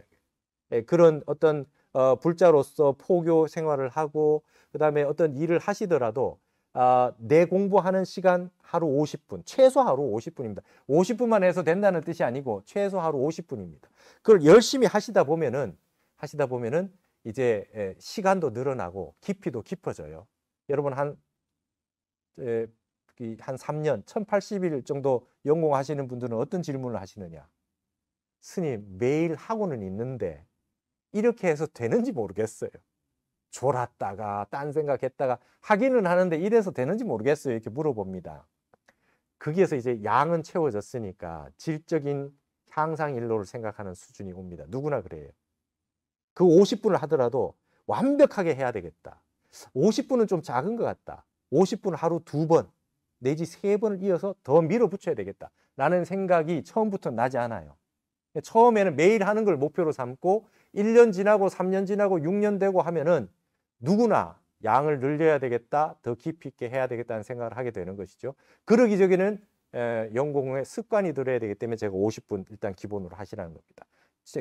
예, 그런 어떤 어, 불자로서 포교 생활을 하고 그다음에 어떤 일을 하시더라도 아, 내 공부하는 시간 하루 50분, 최소 하루 50분입니다. 50분만 해서 된다는 뜻이 아니고 최소 하루 50분입니다. 그걸 열심히 하시다 보면은 하시다 보면은 이제 시간도 늘어나고 깊이도 깊어져요. 여러분 한한 3년, 1080일 정도 연공하시는 분들은 어떤 질문을 하시느냐? 스님, 매일 학원은 있는데 이렇게 해서 되는지 모르겠어요. 졸았다가 딴 생각했다가 하기는 하는데 이래서 되는지 모르겠어요 이렇게 물어봅니다. 거기에서 이제 양은 채워졌으니까 질적인 향상 일로를 생각하는 수준이 옵니다. 누구나 그래요. 그 50분을 하더라도 완벽하게 해야 되겠다. 50분은 좀 작은 것 같다. 50분 하루 두번 내지 세 번을 이어서 더 밀어붙여야 되겠다. 라는 생각이 처음부터 나지 않아요. 처음에는 매일 하는 걸 목표로 삼고 1년 지나고 3년 지나고 6년 되고 하면은 누구나 양을 늘려야 되겠다, 더 깊이 있게 해야 되겠다는 생각을 하게 되는 것이죠. 그러기 전에는 영공의 습관이 들어야 되기 때문에 제가 50분 일단 기본으로 하시라는 겁니다.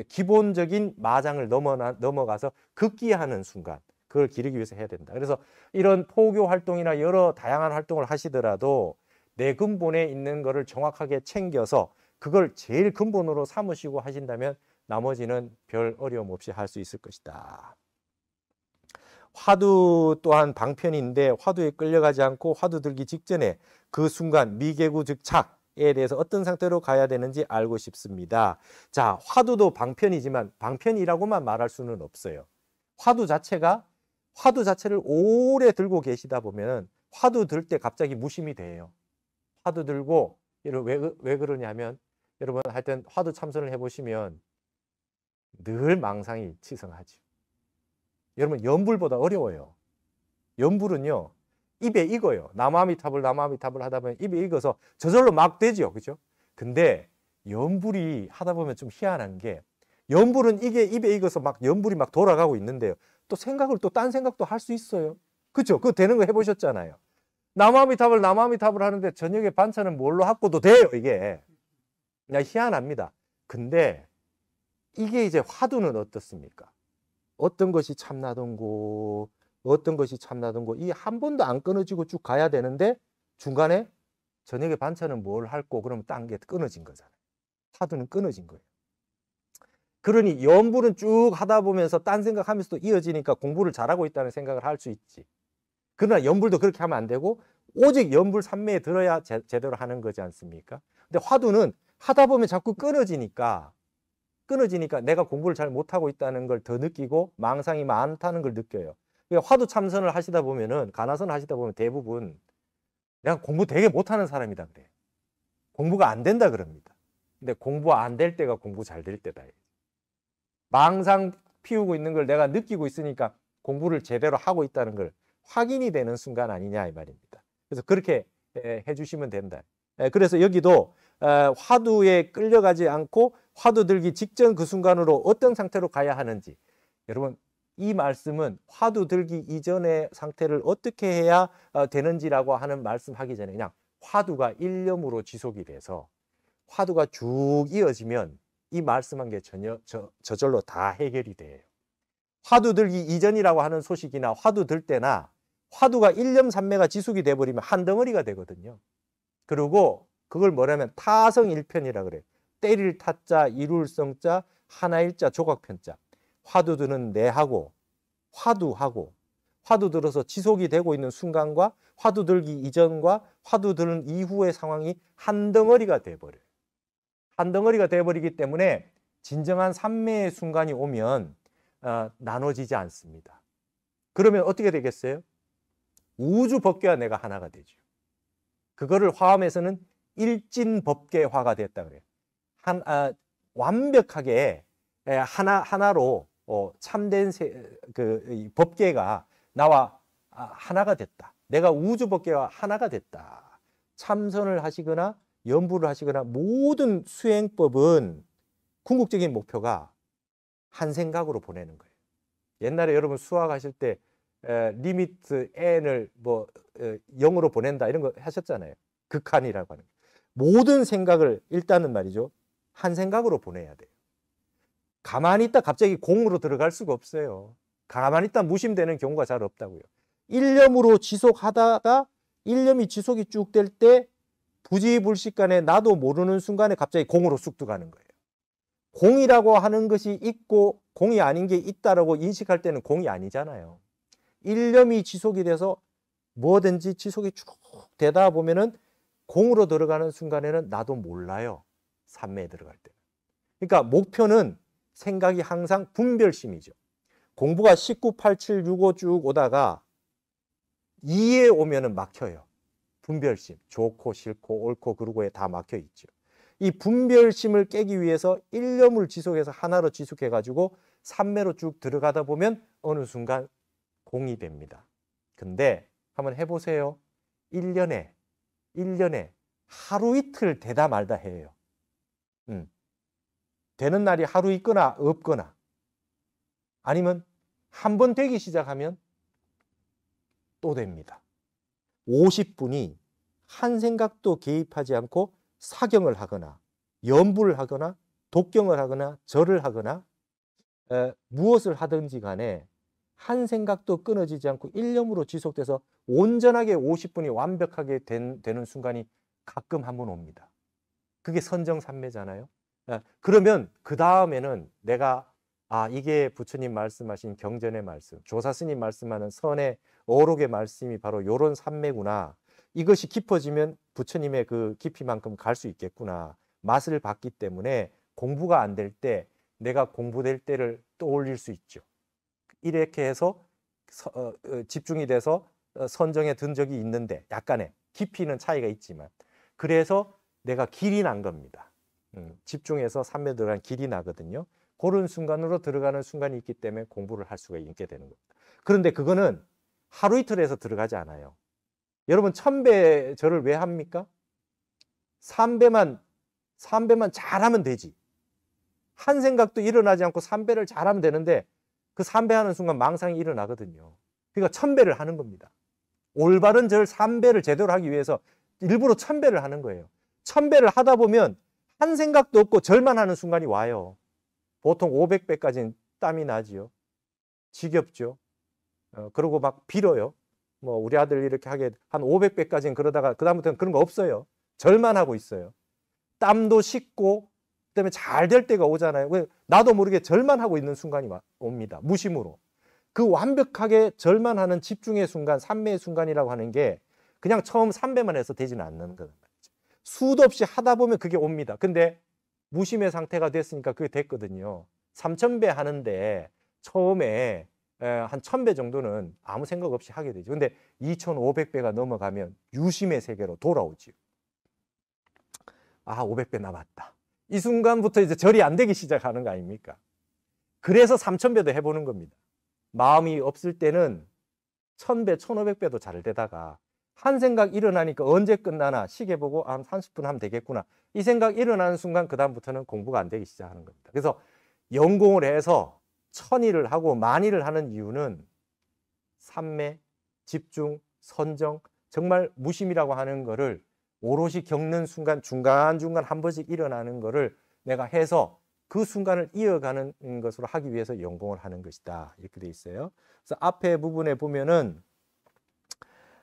기본적인 마장을 넘어나, 넘어가서 극기하는 순간 그걸 기르기 위해서 해야 된다. 그래서 이런 포교 활동이나 여러 다양한 활동을 하시더라도 내 근본에 있는 것을 정확하게 챙겨서 그걸 제일 근본으로 삼으시고 하신다면 나머지는 별 어려움 없이 할 수 있을 것이다. 화두 또한 방편인데 화두에 끌려가지 않고 화두 들기 직전에 그 순간 미개구 즉착에 대해서 어떤 상태로 가야 되는지 알고 싶습니다. 자, 화두도 방편이지만 방편이라고만 말할 수는 없어요. 화두 자체가 화두 자체를 오래 들고 계시다 보면 화두 들 때 갑자기 무심이 돼요. 화두 들고 왜, 왜 그러냐면 여러분 하여튼 화두 참선을 해보시면 늘 망상이 치성하지 여러분 연불보다 어려워요. 연불은요 입에 익어요. 남아미탑을 남아미탑을 하다 보면 입에 익어서 저절로 막 되죠, 그죠? 근데 연불이 하다 보면 좀 희한한 게 연불은 이게 입에 익어서 막 연불이 막 돌아가고 있는데요. 또 생각을 또 딴 생각도 할 수 있어요. 그렇죠? 그거 되는 거 해보셨잖아요. 남아미탑을 남아미탑을 하는데 저녁에 반찬은 뭘로 하고도 돼요, 이게. 그냥 희한합니다. 근데 이게 이제 화두는 어떻습니까? 어떤 것이 참나던고 어떤 것이 참나던고 이 한 번도 안 끊어지고 쭉 가야 되는데 중간에 저녁에 반찬은 뭘 할고 그러면 딴 게 끊어진 거잖아요. 화두는 끊어진 거예요. 그러니 연부는 쭉 하다 보면서 딴 생각하면서도 이어지니까 공부를 잘하고 있다는 생각을 할 수 있지. 그러나 연불도 그렇게 하면 안 되고 오직 연불 삼매에 들어야 제, 대로 하는 거지 않습니까? 근데 화두는 하다 보면 자꾸 끊어지니까 끊어지니까 내가 공부를 잘 못하고 있다는 걸 더 느끼고 망상이 많다는 걸 느껴요. 그러니까 화두 참선을 하시다 보면은 가나선 하시다 보면 대부분 내가 공부 되게 못하는 사람이다 그래. 공부가 안 된다 그럽니다. 근데 공부 안 될 때가 공부 잘 될 때다. 망상 피우고 있는 걸 내가 느끼고 있으니까 공부를 제대로 하고 있다는 걸 확인이 되는 순간 아니냐 이 말입니다. 그래서 그렇게 해주시면 된다. 그래서 여기도 화두에 끌려가지 않고 화두 들기 직전 그 순간으로 어떤 상태로 가야 하는지 여러분 이 말씀은 화두 들기 이전의 상태를 어떻게 해야 어, 되는지라고 하는 말씀하기 전에 그냥 화두가 일념으로 지속이 돼서 화두가 쭉 이어지면 이 말씀한 게 전혀 저, 저절로 다 해결이 돼요. 화두 들기 이전이라고 하는 소식이나 화두 들 때나 화두가 일념 삼매가 지속이 돼버리면 한 덩어리가 되거든요. 그리고 그걸 뭐라면 타성 일편이라 그래. 때릴 타자, 이룰 성자, 하나일자, 조각편자. 화두드는 내하고 화두하고 화두 들어서 지속이 되고 있는 순간과 화두 들기 이전과 화두 들은 이후의 상황이 한 덩어리가 돼버려요. 한 덩어리가 돼버리기 때문에 진정한 삼매의 순간이 오면 어, 나눠지지 않습니다. 그러면 어떻게 되겠어요? 우주 벗겨야 내가 하나가 되죠. 그거를 화음에서는 일진법계화가 됐다 그래요. 한, 아, 완벽하게 예, 하나 하나로 어, 참된 세, 그 법계가 나와 아, 하나가 됐다. 내가 우주 법계와 하나가 됐다. 참선을 하시거나 연부를 하시거나 모든 수행법은 궁극적인 목표가 한 생각으로 보내는 거예요. 옛날에 여러분 수학하실 때 리미트 n을 뭐 0으로 보낸다 이런 거 하셨잖아요. 극한이라고 하는 모든 생각을 일단은 말이죠. 한 생각으로 보내야 돼요. 가만히 있다 갑자기 공으로 들어갈 수가 없어요. 가만히 있다 무심되는 경우가 잘 없다고요. 일념으로 지속하다가 일념이 지속이 쭉 될 때 부지불식간에 나도 모르는 순간에 갑자기 공으로 쑥 들어가는 거예요. 공이라고 하는 것이 있고 공이 아닌 게 있다라고 인식할 때는 공이 아니잖아요. 일념이 지속이 돼서 뭐든지 지속이 쭉 되다 보면은 공으로 들어가는 순간에는 나도 몰라요. 삼매에 들어갈 때. 그러니까 목표는 생각이 항상 분별심이죠. 공부가 19, 8, 7, 6, 5 쭉 오다가 2에 오면은 막혀요. 분별심. 좋고 싫고 옳고 그르고에 다 막혀 있죠. 이 분별심을 깨기 위해서 1념을 지속해서 하나로 지속해 가지고 삼매로 쭉 들어가다 보면 어느 순간 공이 됩니다. 근데 한번 해 보세요. 1년에 1년에 하루 이틀 되다 말다 해요. 음. 되는 날이 하루 있거나 없거나 아니면 한 번 되기 시작하면 또 됩니다. 50분이 한 생각도 개입하지 않고 사경을 하거나 연부를 하거나 독경을 하거나 절을 하거나 에, 무엇을 하든지 간에 한 생각도 끊어지지 않고 일념으로 지속돼서 온전하게 50분이 완벽하게 된, 되는 순간이 가끔 한번 옵니다. 그게 선정산매잖아요 아, 그러면 그 다음에는 내가 아 이게 부처님 말씀하신 경전의 말씀, 조사스님 말씀하는 선의 어록의 말씀이 바로 요런 산매구나 이것이 깊어지면 부처님의 그 깊이만큼 갈 수 있겠구나. 맛을 봤기 때문에 공부가 안 될 때 내가 공부될 때를 떠올릴 수 있죠. 이렇게 해서 서, 어, 어, 집중이 돼서 어, 선정에 든 적이 있는데 약간의 깊이는 차이가 있지만 그래서 내가 길이 난 겁니다. 음, 집중해서 삼매 들어간 길이 나거든요. 그런 순간으로 들어가는 순간이 있기 때문에 공부를 할 수가 있게 되는 겁니다. 그런데 그거는 하루 이틀에서 들어가지 않아요. 여러분 천배 절을 왜 합니까? 삼배만삼배만 잘하면 되지. 한 생각도 일어나지 않고 삼배를 잘하면 되는데 그 삼배하는 순간 망상이 일어나거든요. 그러니까 천배를 하는 겁니다. 올바른 절 삼배를 제대로 하기 위해서 일부러 천배를 하는 거예요. 천배를 하다 보면 한 생각도 없고 절만 하는 순간이 와요. 보통 500배까지는 땀이 나지요. 지겹죠. 어, 그러고 막 빌어요. 뭐 우리 아들 이렇게 하게 한 500배까지는 그러다가 그다음부터는 그런 거 없어요. 절만 하고 있어요. 땀도 식고 때문에 잘 될 때가 오잖아요. 왜 나도 모르게 절만하고 있는 순간이 옵니다. 무심으로. 그 완벽하게 절만하는 집중의 순간, 삼매의 순간이라고 하는 게 그냥 처음 삼매만 해서 되지는 않는 거예요 수도 없이 하다 보면 그게 옵니다. 근데 무심의 상태가 됐으니까 그게 됐거든요. 삼천배 하는데 처음에 한 천 배 정도는 아무 생각 없이 하게 되죠. 근데 이천오백 배가 넘어가면 유심의 세계로 돌아오지요. 아, 오백 배 남았다. 이 순간부터 이제 절이 안 되기 시작하는 거 아닙니까? 그래서 3,000배도 해보는 겁니다. 마음이 없을 때는 1,000배, 1,500배도 잘 되다가 한 생각 일어나니까 언제 끝나나 시계 보고 아, 한 30분 하면 되겠구나. 이 생각 일어나는 순간 그다음부터는 공부가 안 되기 시작하는 겁니다. 그래서 연공을 해서 천일을 하고 만일을 하는 이유는 삼매, 집중, 선정, 정말 무심이라고 하는 거를 오롯이 겪는 순간 중간중간 한 번씩 일어나는 것을 내가 해서 그 순간을 이어가는 것으로 하기 위해서 연공을 하는 것이다. 이렇게 돼 있어요. 그래서 앞에 부분에 보면은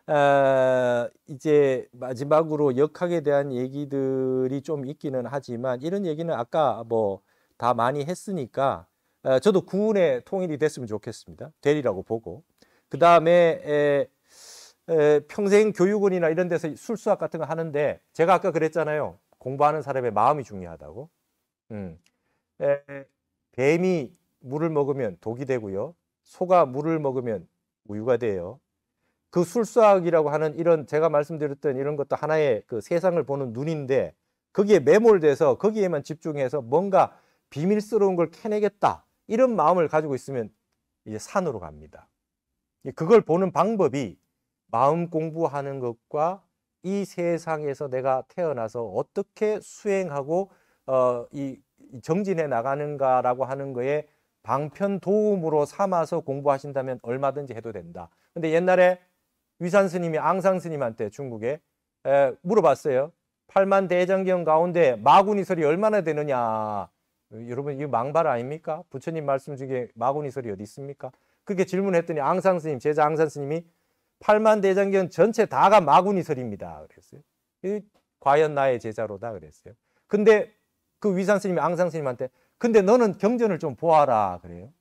어, 이제 마지막으로 역학에 대한 얘기들이 좀 있기는 하지만 이런 얘기는 아까 뭐 다 많이 했으니까 어, 저도 구운의 통일이 됐으면 좋겠습니다. 되리라고 보고 그 다음에 평생 교육원이나 이런 데서 술수학 같은 거 하는데 제가 아까 그랬잖아요. 공부하는 사람의 마음이 중요하다고. 음. 에, 뱀이 물을 먹으면 독이 되고요. 소가 물을 먹으면 우유가 돼요. 그 술수학이라고 하는 이런 제가 말씀드렸던 이런 것도 하나의 그 세상을 보는 눈인데 거기에 매몰돼서 거기에만 집중해서 뭔가 비밀스러운 걸 캐내겠다 이런 마음을 가지고 있으면 이제 산으로 갑니다. 그걸 보는 방법이 마음 공부하는 것과 이 세상에서 내가 태어나서 어떻게 수행하고 어, 이 정진해 나가는가라고 하는 거에 방편 도움으로 삼아서 공부하신다면 얼마든지 해도 된다. 근데 옛날에 위산 스님이 앙상 스님한테 중국에 에, 물어봤어요. 8만 대장경 가운데 마구니설이 얼마나 되느냐. 여러분 이거 망발 아닙니까? 부처님 말씀 중에 마구니설이 어디 있습니까? 그렇게 질문했더니 앙상 스님 제자 앙상 스님이 8만 대장경 전체 다가 마구니설입니다. 그랬어요. 과연 나의 제자로다 그랬어요. 근데 그 위산 스님이 앙상 스님한테 근데 너는 경전을 좀 보아라 그래요.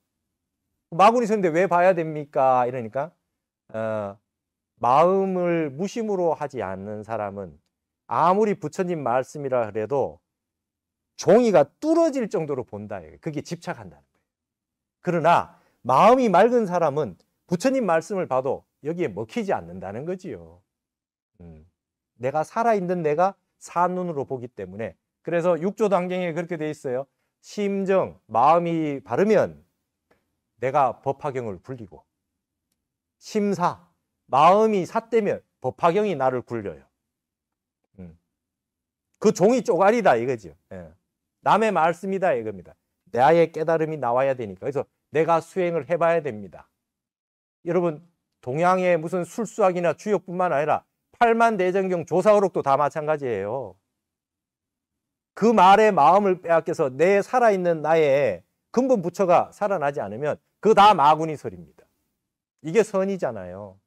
마구니설인데 왜 봐야 됩니까? 이러니까 어, 마음을 무심으로 하지 않는 사람은 아무리 부처님 말씀이라 그래도 종이가 뚫어질 정도로 본다. 그게 집착한다는 거예요. 그러나 마음이 맑은 사람은 부처님 말씀을 봐도 여기에 먹히지 않는다는 거지요. 음. 내가 살아있는 내가 산 눈으로 보기 때문에 그래서 육조단경에 그렇게 돼 있어요. 심정, 마음이 바르면 내가 법화경을 굴리고 심사, 마음이 삿대면 법화경이 나를 굴려요. 음. 그 종이 쪼가리다 이거죠. 예. 남의 말씀이다 이겁니다. 내 나의 깨달음이 나와야 되니까. 그래서 내가 수행을 해봐야 됩니다. 여러분 동양의 무슨 술수학이나 주역뿐만 아니라 팔만 대전경 조사어록도 다 마찬가지예요. 그말에 마음을 빼앗겨서 내 살아있는 나의 근본 부처가 살아나지 않으면 그 다 마군이 설입니다. 이게 선이잖아요.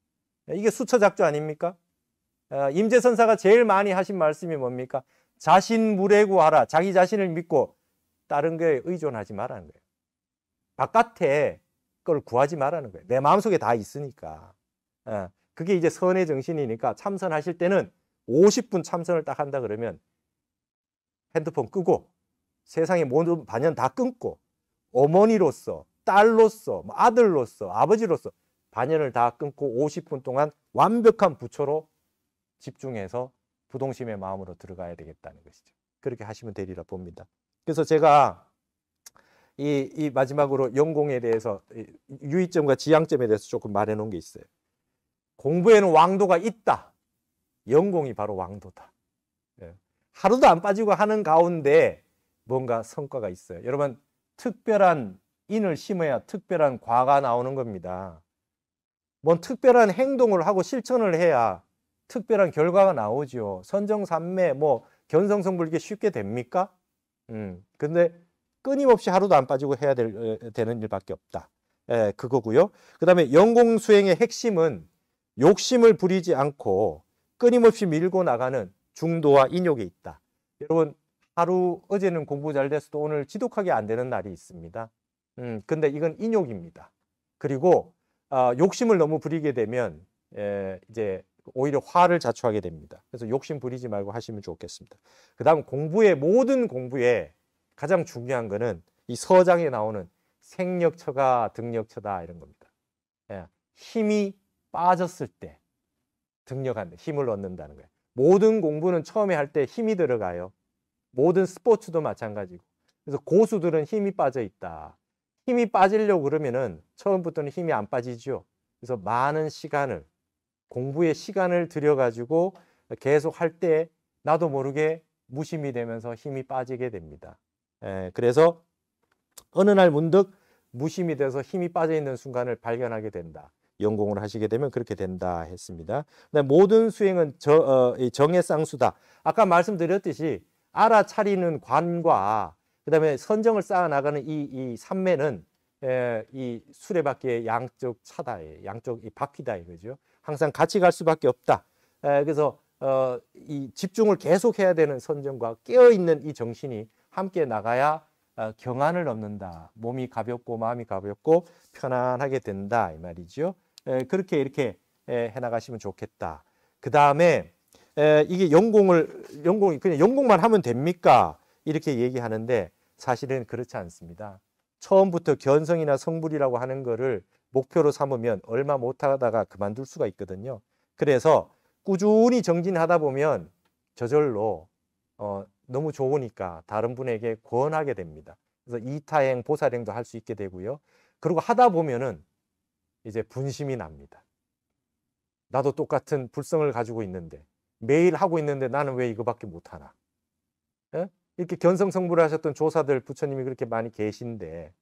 이게 수처작조 아닙니까? 아, 임재선사가 제일 많이 하신 말씀이 뭡니까? 자신 무례구하라. 자기 자신을 믿고 다른 거에 의존하지 말라는 거예요. 바깥에 걸 구하지 말라는 거예요. 내 마음속에 다 있으니까. 예. 그게 이제 선의 정신이니까 참선하실 때는 50분 참선을 딱 한다 그러면 핸드폰 끄고 세상의 모든 반연 다 끊고 어머니로서 딸로서 뭐 아들로서 아버지로서 반연을 다 끊고 50분 동안 완벽한 부처로 집중해서 부동심의 마음으로 들어가야 되겠다는 것이죠. 그렇게 하시면 되리라 봅니다. 그래서 제가 이, 이 마지막으로 영공에 대해서 유의점과 지향점에 대해서 조금 말해 놓은 게 있어요. 공부에는 왕도가 있다. 영공이 바로 왕도다. 예. 하루도 안 빠지고 하는 가운데 뭔가 성과가 있어요. 여러분, 특별한 인을 심어야 특별한 과가 나오는 겁니다. 뭔 특별한 행동을 하고 실천을 해야 특별한 결과가 나오죠 선정삼매, 뭐 견성성불 이게 쉽게 됩니까? 음, 근데 끊임없이 하루도 안 빠지고 해야 될, 되는 일밖에 없다. 예, 그거고요. 그다음에 영공 수행의 핵심은 욕심을 부리지 않고 끊임없이 밀고 나가는 중도와 인욕이 있다. 여러분 하루 어제는 공부 잘 돼서 도 오늘 지독하게 안 되는 날이 있습니다. 음, 근데 이건 인욕입니다. 그리고 어, 욕심을 너무 부리게 되면 에, 이제 오히려 화를 자초하게 됩니다. 그래서 욕심 부리지 말고 하시면 좋겠습니다. 그다음 공부에 모든 공부에 가장 중요한 거는 이 서장에 나오는 생력처가 등력처다 이런 겁니다. 예, 힘이 빠졌을 때 등력한다. 힘을 얻는다는 거예요. 모든 공부는 처음에 할 때 힘이 들어가요. 모든 스포츠도 마찬가지고. 그래서 고수들은 힘이 빠져 있다. 힘이 빠지려고 그러면은 처음부터는 힘이 안 빠지죠. 그래서 많은 시간을 공부에 시간을 들여가지고 계속 할 때 나도 모르게 무심히 되면서 힘이 빠지게 됩니다. 에, 예, 그래서 어느 날 문득 무심이 돼서 힘이 빠져 있는 순간을 발견하게 된다. 연공을 하시게 되면 그렇게 된다 했습니다. 모든 수행은 저, 어, 정의 쌍수다. 아까 말씀드렸듯이 알아차리는 관과 그다음에 선정을 쌓아 나가는 이, 이 삼매는 에, 예, 이 수레바퀴의 양쪽 차다, 양쪽 이 바퀴다 이거죠. 항상 같이 갈 수밖에 없다. 에, 예, 그래서 어, 이 집중을 계속해야 되는 선정과 깨어 있는 이 정신이 함께 나가야 어, 경안을 넘는다. 몸이 가볍고 마음이 가볍고 편안하게 된다 이 말이죠. 그렇게 이렇게 해나가시면 좋겠다. 그 다음에 이게 연공을 연공 이 그냥 연공만 하면 됩니까? 이렇게 얘기하는데 사실은 그렇지 않습니다. 처음부터 견성이나 성불이라고 하는 거를 목표로 삼으면 얼마 못하다가 그만둘 수가 있거든요. 그래서 꾸준히 정진하다 보면 저절로 어, 너무 좋으니까 다른 분에게 권하게 됩니다. 그래서 이타행, 보살행도 할 수 있게 되고요. 그리고 하다 보면은 이제 분심이 납니다. 나도 똑같은 불성을 가지고 있는데 매일 하고 있는데 나는 왜 이거밖에 못하나? 에? 어? 이렇게 견성성불 하셨던 조사들 부처님이 그렇게 많이 계신데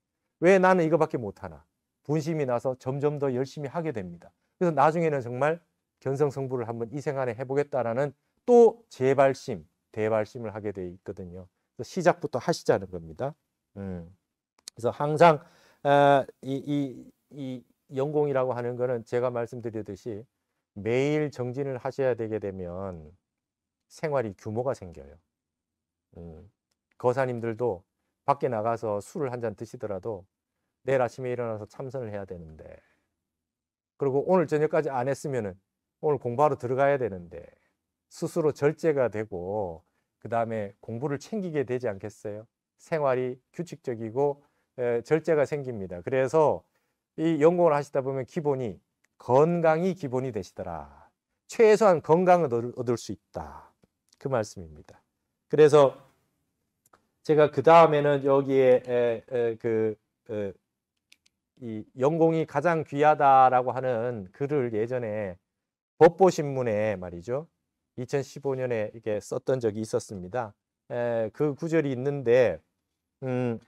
왜 나는 이거밖에 못하나? 분심이 나서 점점 더 열심히 하게 됩니다. 그래서 나중에는 정말 견성성불을 한번 이 생안에 해보겠다라는 또 재발심, 대발심을 하게 돼 있거든요. 그래서 시작부터 하시자는 겁니다. 음. 그래서 항상 아, 이, 이, 이 영공이라고 하는 것은 제가 말씀드리듯이 매일 정진을 하셔야 되게 되면 생활이 규모가 생겨요. 음. 거사님들도 밖에 나가서 술을 한 잔 드시더라도 내일 아침에 일어나서 참선을 해야 되는데 그리고 오늘 저녁까지 안했으면 오늘 공부하러 들어가야 되는데 스스로 절제가 되고 그 다음에 공부를 챙기게 되지 않겠어요? 생활이 규칙적이고 에, 절제가 생깁니다. 그래서 이 연공을 하시다 보면 기본이 건강이 기본이 되시더라. 최소한 건강을 얻을 수 있다. 그 말씀입니다. 그래서 제가 그 다음에는 여기에 에, 에, 그 에, 이 연공이 가장 귀하다라고 하는 글을 예전에 법보신문에 말이죠. 2015년에 이게 썼던 적이 있었습니다. 에, 그 구절이 있는데 음,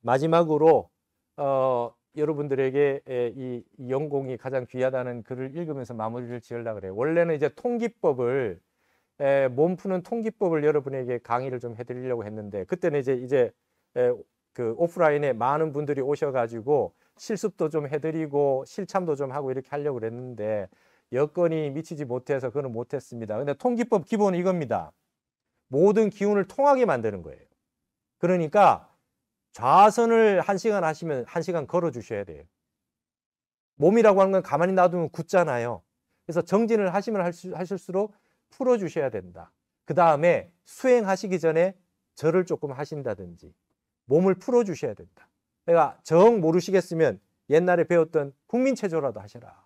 마지막으로 어, 여러분들에게 에, 이, 영공이 가장 귀하다는 글을 읽으면서 마무리를 지으려 그래 원래는 이제 통기법을 에, 몸 푸는 통기법을 여러분에게 강의를 좀 해드리려고 했는데 그때는 이제 이제 에, 그 오프라인에 많은 분들이 오셔가지고 실습도 좀 해드리고 실참도 좀 하고 이렇게 하려고 그랬는데 여건이 미치지 못해서 그는 못했습니다. 근데 통기법 기본은 이겁니다. 모든 기운을 통하게 만드는 거예요. 그러니까 좌선을 한 시간 하시면 한 시간 걸어 주셔야 돼요. 몸이라고 하는 건 가만히 놔두면 굳잖아요. 그래서 정진을 하시면 하실수록 풀어 주셔야 된다. 그 다음에 수행하시기 전에 절을 조금 하신다든지 몸을 풀어 주셔야 된다. 내가 정 모르시겠으면 옛날에 배웠던 국민체조라도 하셔라.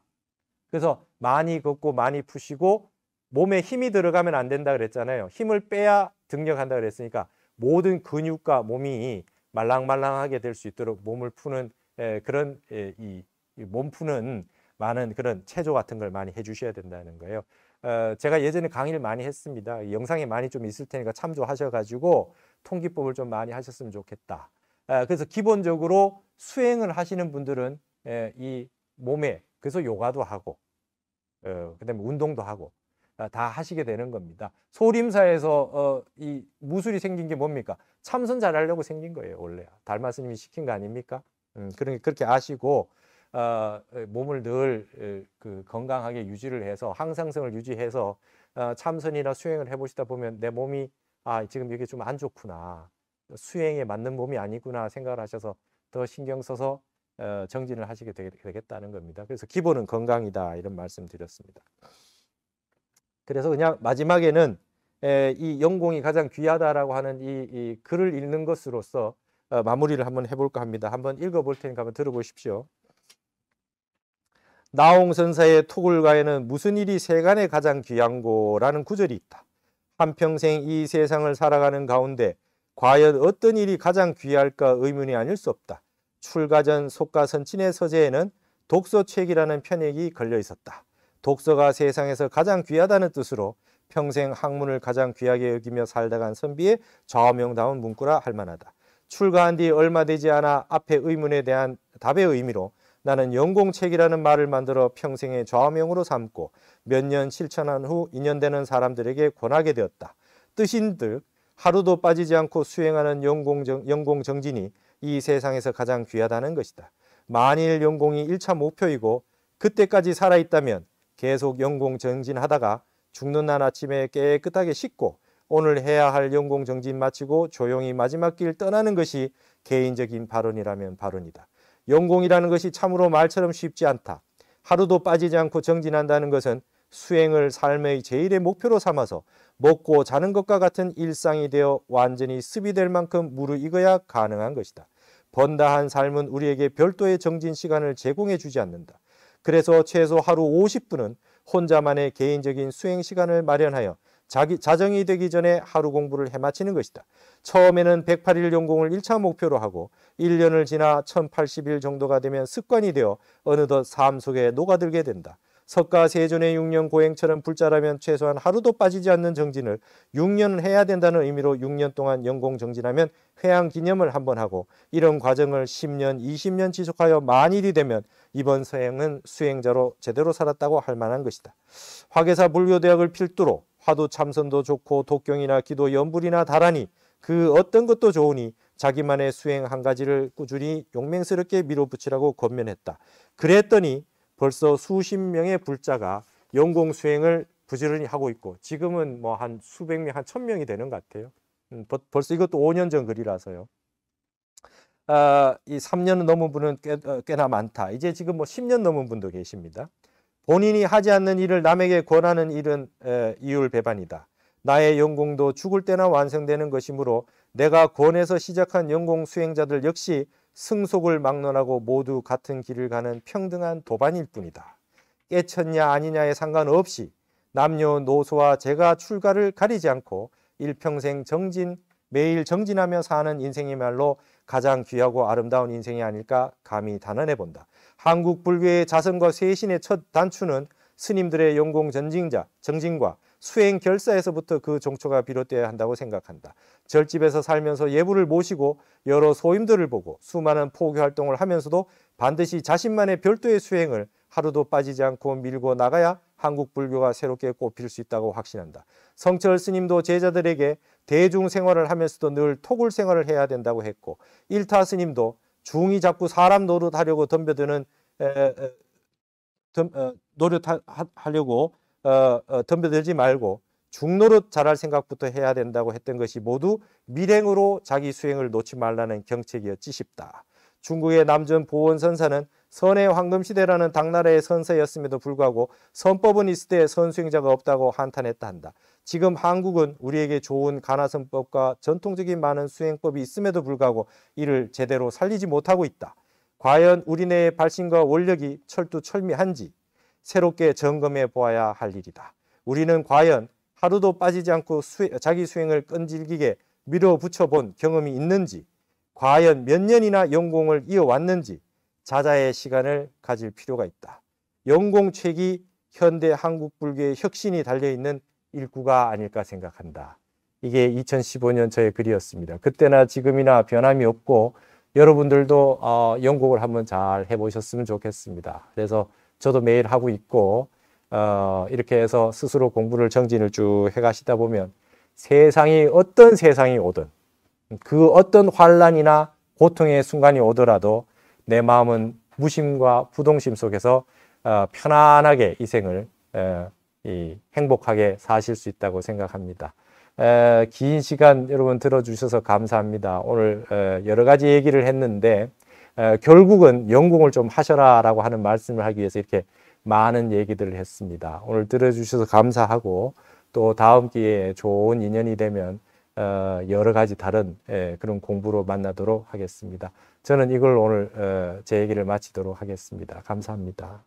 그래서 많이 걷고 많이 푸시고 몸에 힘이 들어가면 안 된다 그랬잖아요. 힘을 빼야 등력한다 그랬으니까 모든 근육과 몸이 말랑말랑하게 될 수 있도록 몸을 푸는 그런 이몸 푸는 많은 그런 체조 같은 걸 많이 해주셔야 된다는 거예요. 어, 제가 예전에 강의를 많이 했습니다. 영상에 많이 좀 있을 테니까 참조하셔가지고 통기법을 좀 많이 하셨으면 좋겠다. 아, 그래서 기본적으로 수행을 하시는 분들은 이 몸에 그래서 요가도 하고 어, 그다음에 운동도 하고 어, 다 하시게 되는 겁니다. 소림사에서 어, 이 무술이 생긴 게 뭡니까? 참선 잘하려고 생긴 거예요, 원래. 달마스님이 시킨 거 아닙니까? 음, 그러 그렇게 아시고 어, 어 몸을 늘그 어, 건강하게 유지를 해서 항상성을 유지해서 어, 참선이나 수행을 해보시다 보면 내 몸이 아 지금 이게 좀 안 좋구나 수행에 맞는 몸이 아니구나 생각을 하셔서 더 신경 써서 어, 정진을 하시게 되겠다는 겁니다. 그래서 기본은 건강이다 이런 말씀드렸습니다. 그래서 그냥 마지막에는 이 영공이 가장 귀하다라고 하는 이, 글을 읽는 것으로서 어, 마무리를 한번 해볼까 합니다. 한번 읽어볼 테니까 한번 들어보십시오. 나홍 선사의 토굴가에는 무슨 일이 세간에 가장 귀한고라는 구절이 있다. 한평생 이 세상을 살아가는 가운데 과연 어떤 일이 가장 귀할까 의문이 아닐 수 없다. 출가전 속가선진의 서재에는 독서책이라는 편액이 걸려 있었다. 독서가 세상에서 가장 귀하다는 뜻으로 평생 학문을 가장 귀하게 여기며 살다 간 선비의 좌우명다운 문구라 할 만하다. 출가한 뒤 얼마 되지 않아 앞의 의문에 대한 답의 의미로 나는 영공책이라는 말을 만들어 평생의 좌우명으로 삼고 몇 년 실천한 후 인연되는 사람들에게 권하게 되었다. 뜻인 듯 하루도 빠지지 않고 수행하는 영공정 연공정진이 이 세상에서 가장 귀하다는 것이다. 만일 영공이 1차 목표이고 그때까지 살아있다면 계속 영공 정진하다가 죽는 날 아침에 깨끗하게 씻고 오늘 해야 할 영공 정진 마치고 조용히 마지막 길 떠나는 것이 개인적인 발언이라면 발언이다. 영공이라는 것이 참으로 말처럼 쉽지 않다. 하루도 빠지지 않고 정진한다는 것은 수행을 삶의 제일의 목표로 삼아서 먹고 자는 것과 같은 일상이 되어 완전히 습이 될 만큼 무르익어야 가능한 것이다. 번다한 삶은 우리에게 별도의 정진 시간을 제공해 주지 않는다. 그래서 최소 하루 50분은 혼자만의 개인적인 수행 시간을 마련하여 자기, 자정이 되기 전에 하루 공부를 해마치는 것이다. 처음에는 108일 용공을 1차 목표로 하고 1년을 지나 1080일 정도가 되면 습관이 되어 어느덧 삶 속에 녹아들게 된다. 석가 세존의 6년 고행처럼 불자라면 최소한 하루도 빠지지 않는 정진을 6년은 해야 된다는 의미로 6년 동안 연공 정진하면 회양 기념을 한번 하고 이런 과정을 10년, 20년 지속하여 만일이 되면 이번 서행은 수행자로 제대로 살았다고 할 만한 것이다. 화계사 불교대학을 필두로 화도 참선도 좋고 독경이나 기도 연불이나 다라니 그 어떤 것도 좋으니 자기만의 수행 한 가지를 꾸준히 용맹스럽게 밀어붙이라고 권면했다. 그랬더니 벌써 수십 명의 불자가 영공 수행을 부지런히 하고 있고 지금은 뭐 한 수백 명, 한 천 명이 되는 것 같아요. 음, 벌써 이것도 5년 전 글이라서요. 아, 이 3년 넘은 분은 꽤, 어, 꽤나 많다. 이제 지금 뭐 10년 넘은 분도 계십니다. 본인이 하지 않는 일을 남에게 권하는 일은 에, 이율배반이다. 나의 영공도 죽을 때나 완성되는 것이므로 내가 권해서 시작한 영공 수행자들 역시 승속을 막론하고 모두 같은 길을 가는 평등한 도반일 뿐이다. 깨쳤냐 아니냐에 상관없이 남녀노소와 제가 출가를 가리지 않고 일평생 정진 매일 정진하며 사는 인생이말로 가장 귀하고 아름다운 인생이 아닐까 감히 단언해 본다. 한국 불교의 자성과 쇄신의 첫 단추는 스님들의 용공 전진자 정진과 수행 결사에서부터 그 종초가 비롯돼야 한다고 생각한다. 절집에서 살면서 예부를 모시고 여러 소임들을 보고 수많은 포교 활동을 하면서도 반드시 자신만의 별도의 수행을 하루도 빠지지 않고 밀고 나가야 한국 불교가 새롭게 꽃필 수 있다고 확신한다. 성철 스님도 제자들에게 대중 생활을 하면서도 늘 토굴 생활을 해야 된다고 했고 일타 스님도 중이 자꾸 사람 노릇하려고 덤벼드는 에, 에, 덤, 에, 어, 노릇하려고 어, 어, 덤벼들지 말고 중노릇 자랄 생각부터 해야 된다고 했던 것이 모두 미행으로 자기 수행을 놓지 말라는 경책이었지 싶다. 중국의 남전 보원 선사는 선의 황금 시대라는 당나라의 선사였음에도 불구하고 선법은 있을때 선수행자가 없다고 한탄했다 한다. 지금 한국은 우리에게 좋은 가나선법과 전통적인 많은 수행법이 있음에도 불구하고 이를 제대로 살리지 못하고 있다. 과연 우리 내의 발신과 원력이 철두철미한지 새롭게 점검해 보아야 할 일이다. 우리는 과연 하루도 빠지지 않고 수행, 자기 수행을 끈질기게 밀어붙여 본 경험이 있는지, 과연 몇 년이나 영공을 이어왔는지 자자의 시간을 가질 필요가 있다. 영공책이 현대 한국 불교의 혁신이 달려있는 일구가 아닐까 생각한다. 이게 2015년 저의 글이었습니다. 그때나 지금이나 변함이 없고 여러분들도 영연을 어, 한번 잘 해보셨으면 좋겠습니다. 그래서 저도 매일 하고 있고 어, 이렇게 해서 스스로 공부를 정진을 쭉 해가시다 보면 세상이 어떤 세상이 오든 그 어떤 환란이나 고통의 순간이 오더라도 내 마음은 무심과 부동심 속에서 어, 편안하게 이 생을 에, 이 행복하게 사실 수 있다고 생각합니다. 에, 긴 시간 여러분 들어주셔서 감사합니다. 오늘 에, 여러 가지 얘기를 했는데 결국은 영공을 좀 하셔라라고 하는 말씀을 하기 위해서 이렇게 많은 얘기들을 했습니다. 오늘 들어주셔서 감사하고 또 다음 기회에 좋은 인연이 되면 어, 여러 가지 다른 그런 공부로 만나도록 하겠습니다. 저는 이걸 오늘 어, 제 얘기를 마치도록 하겠습니다. 감사합니다.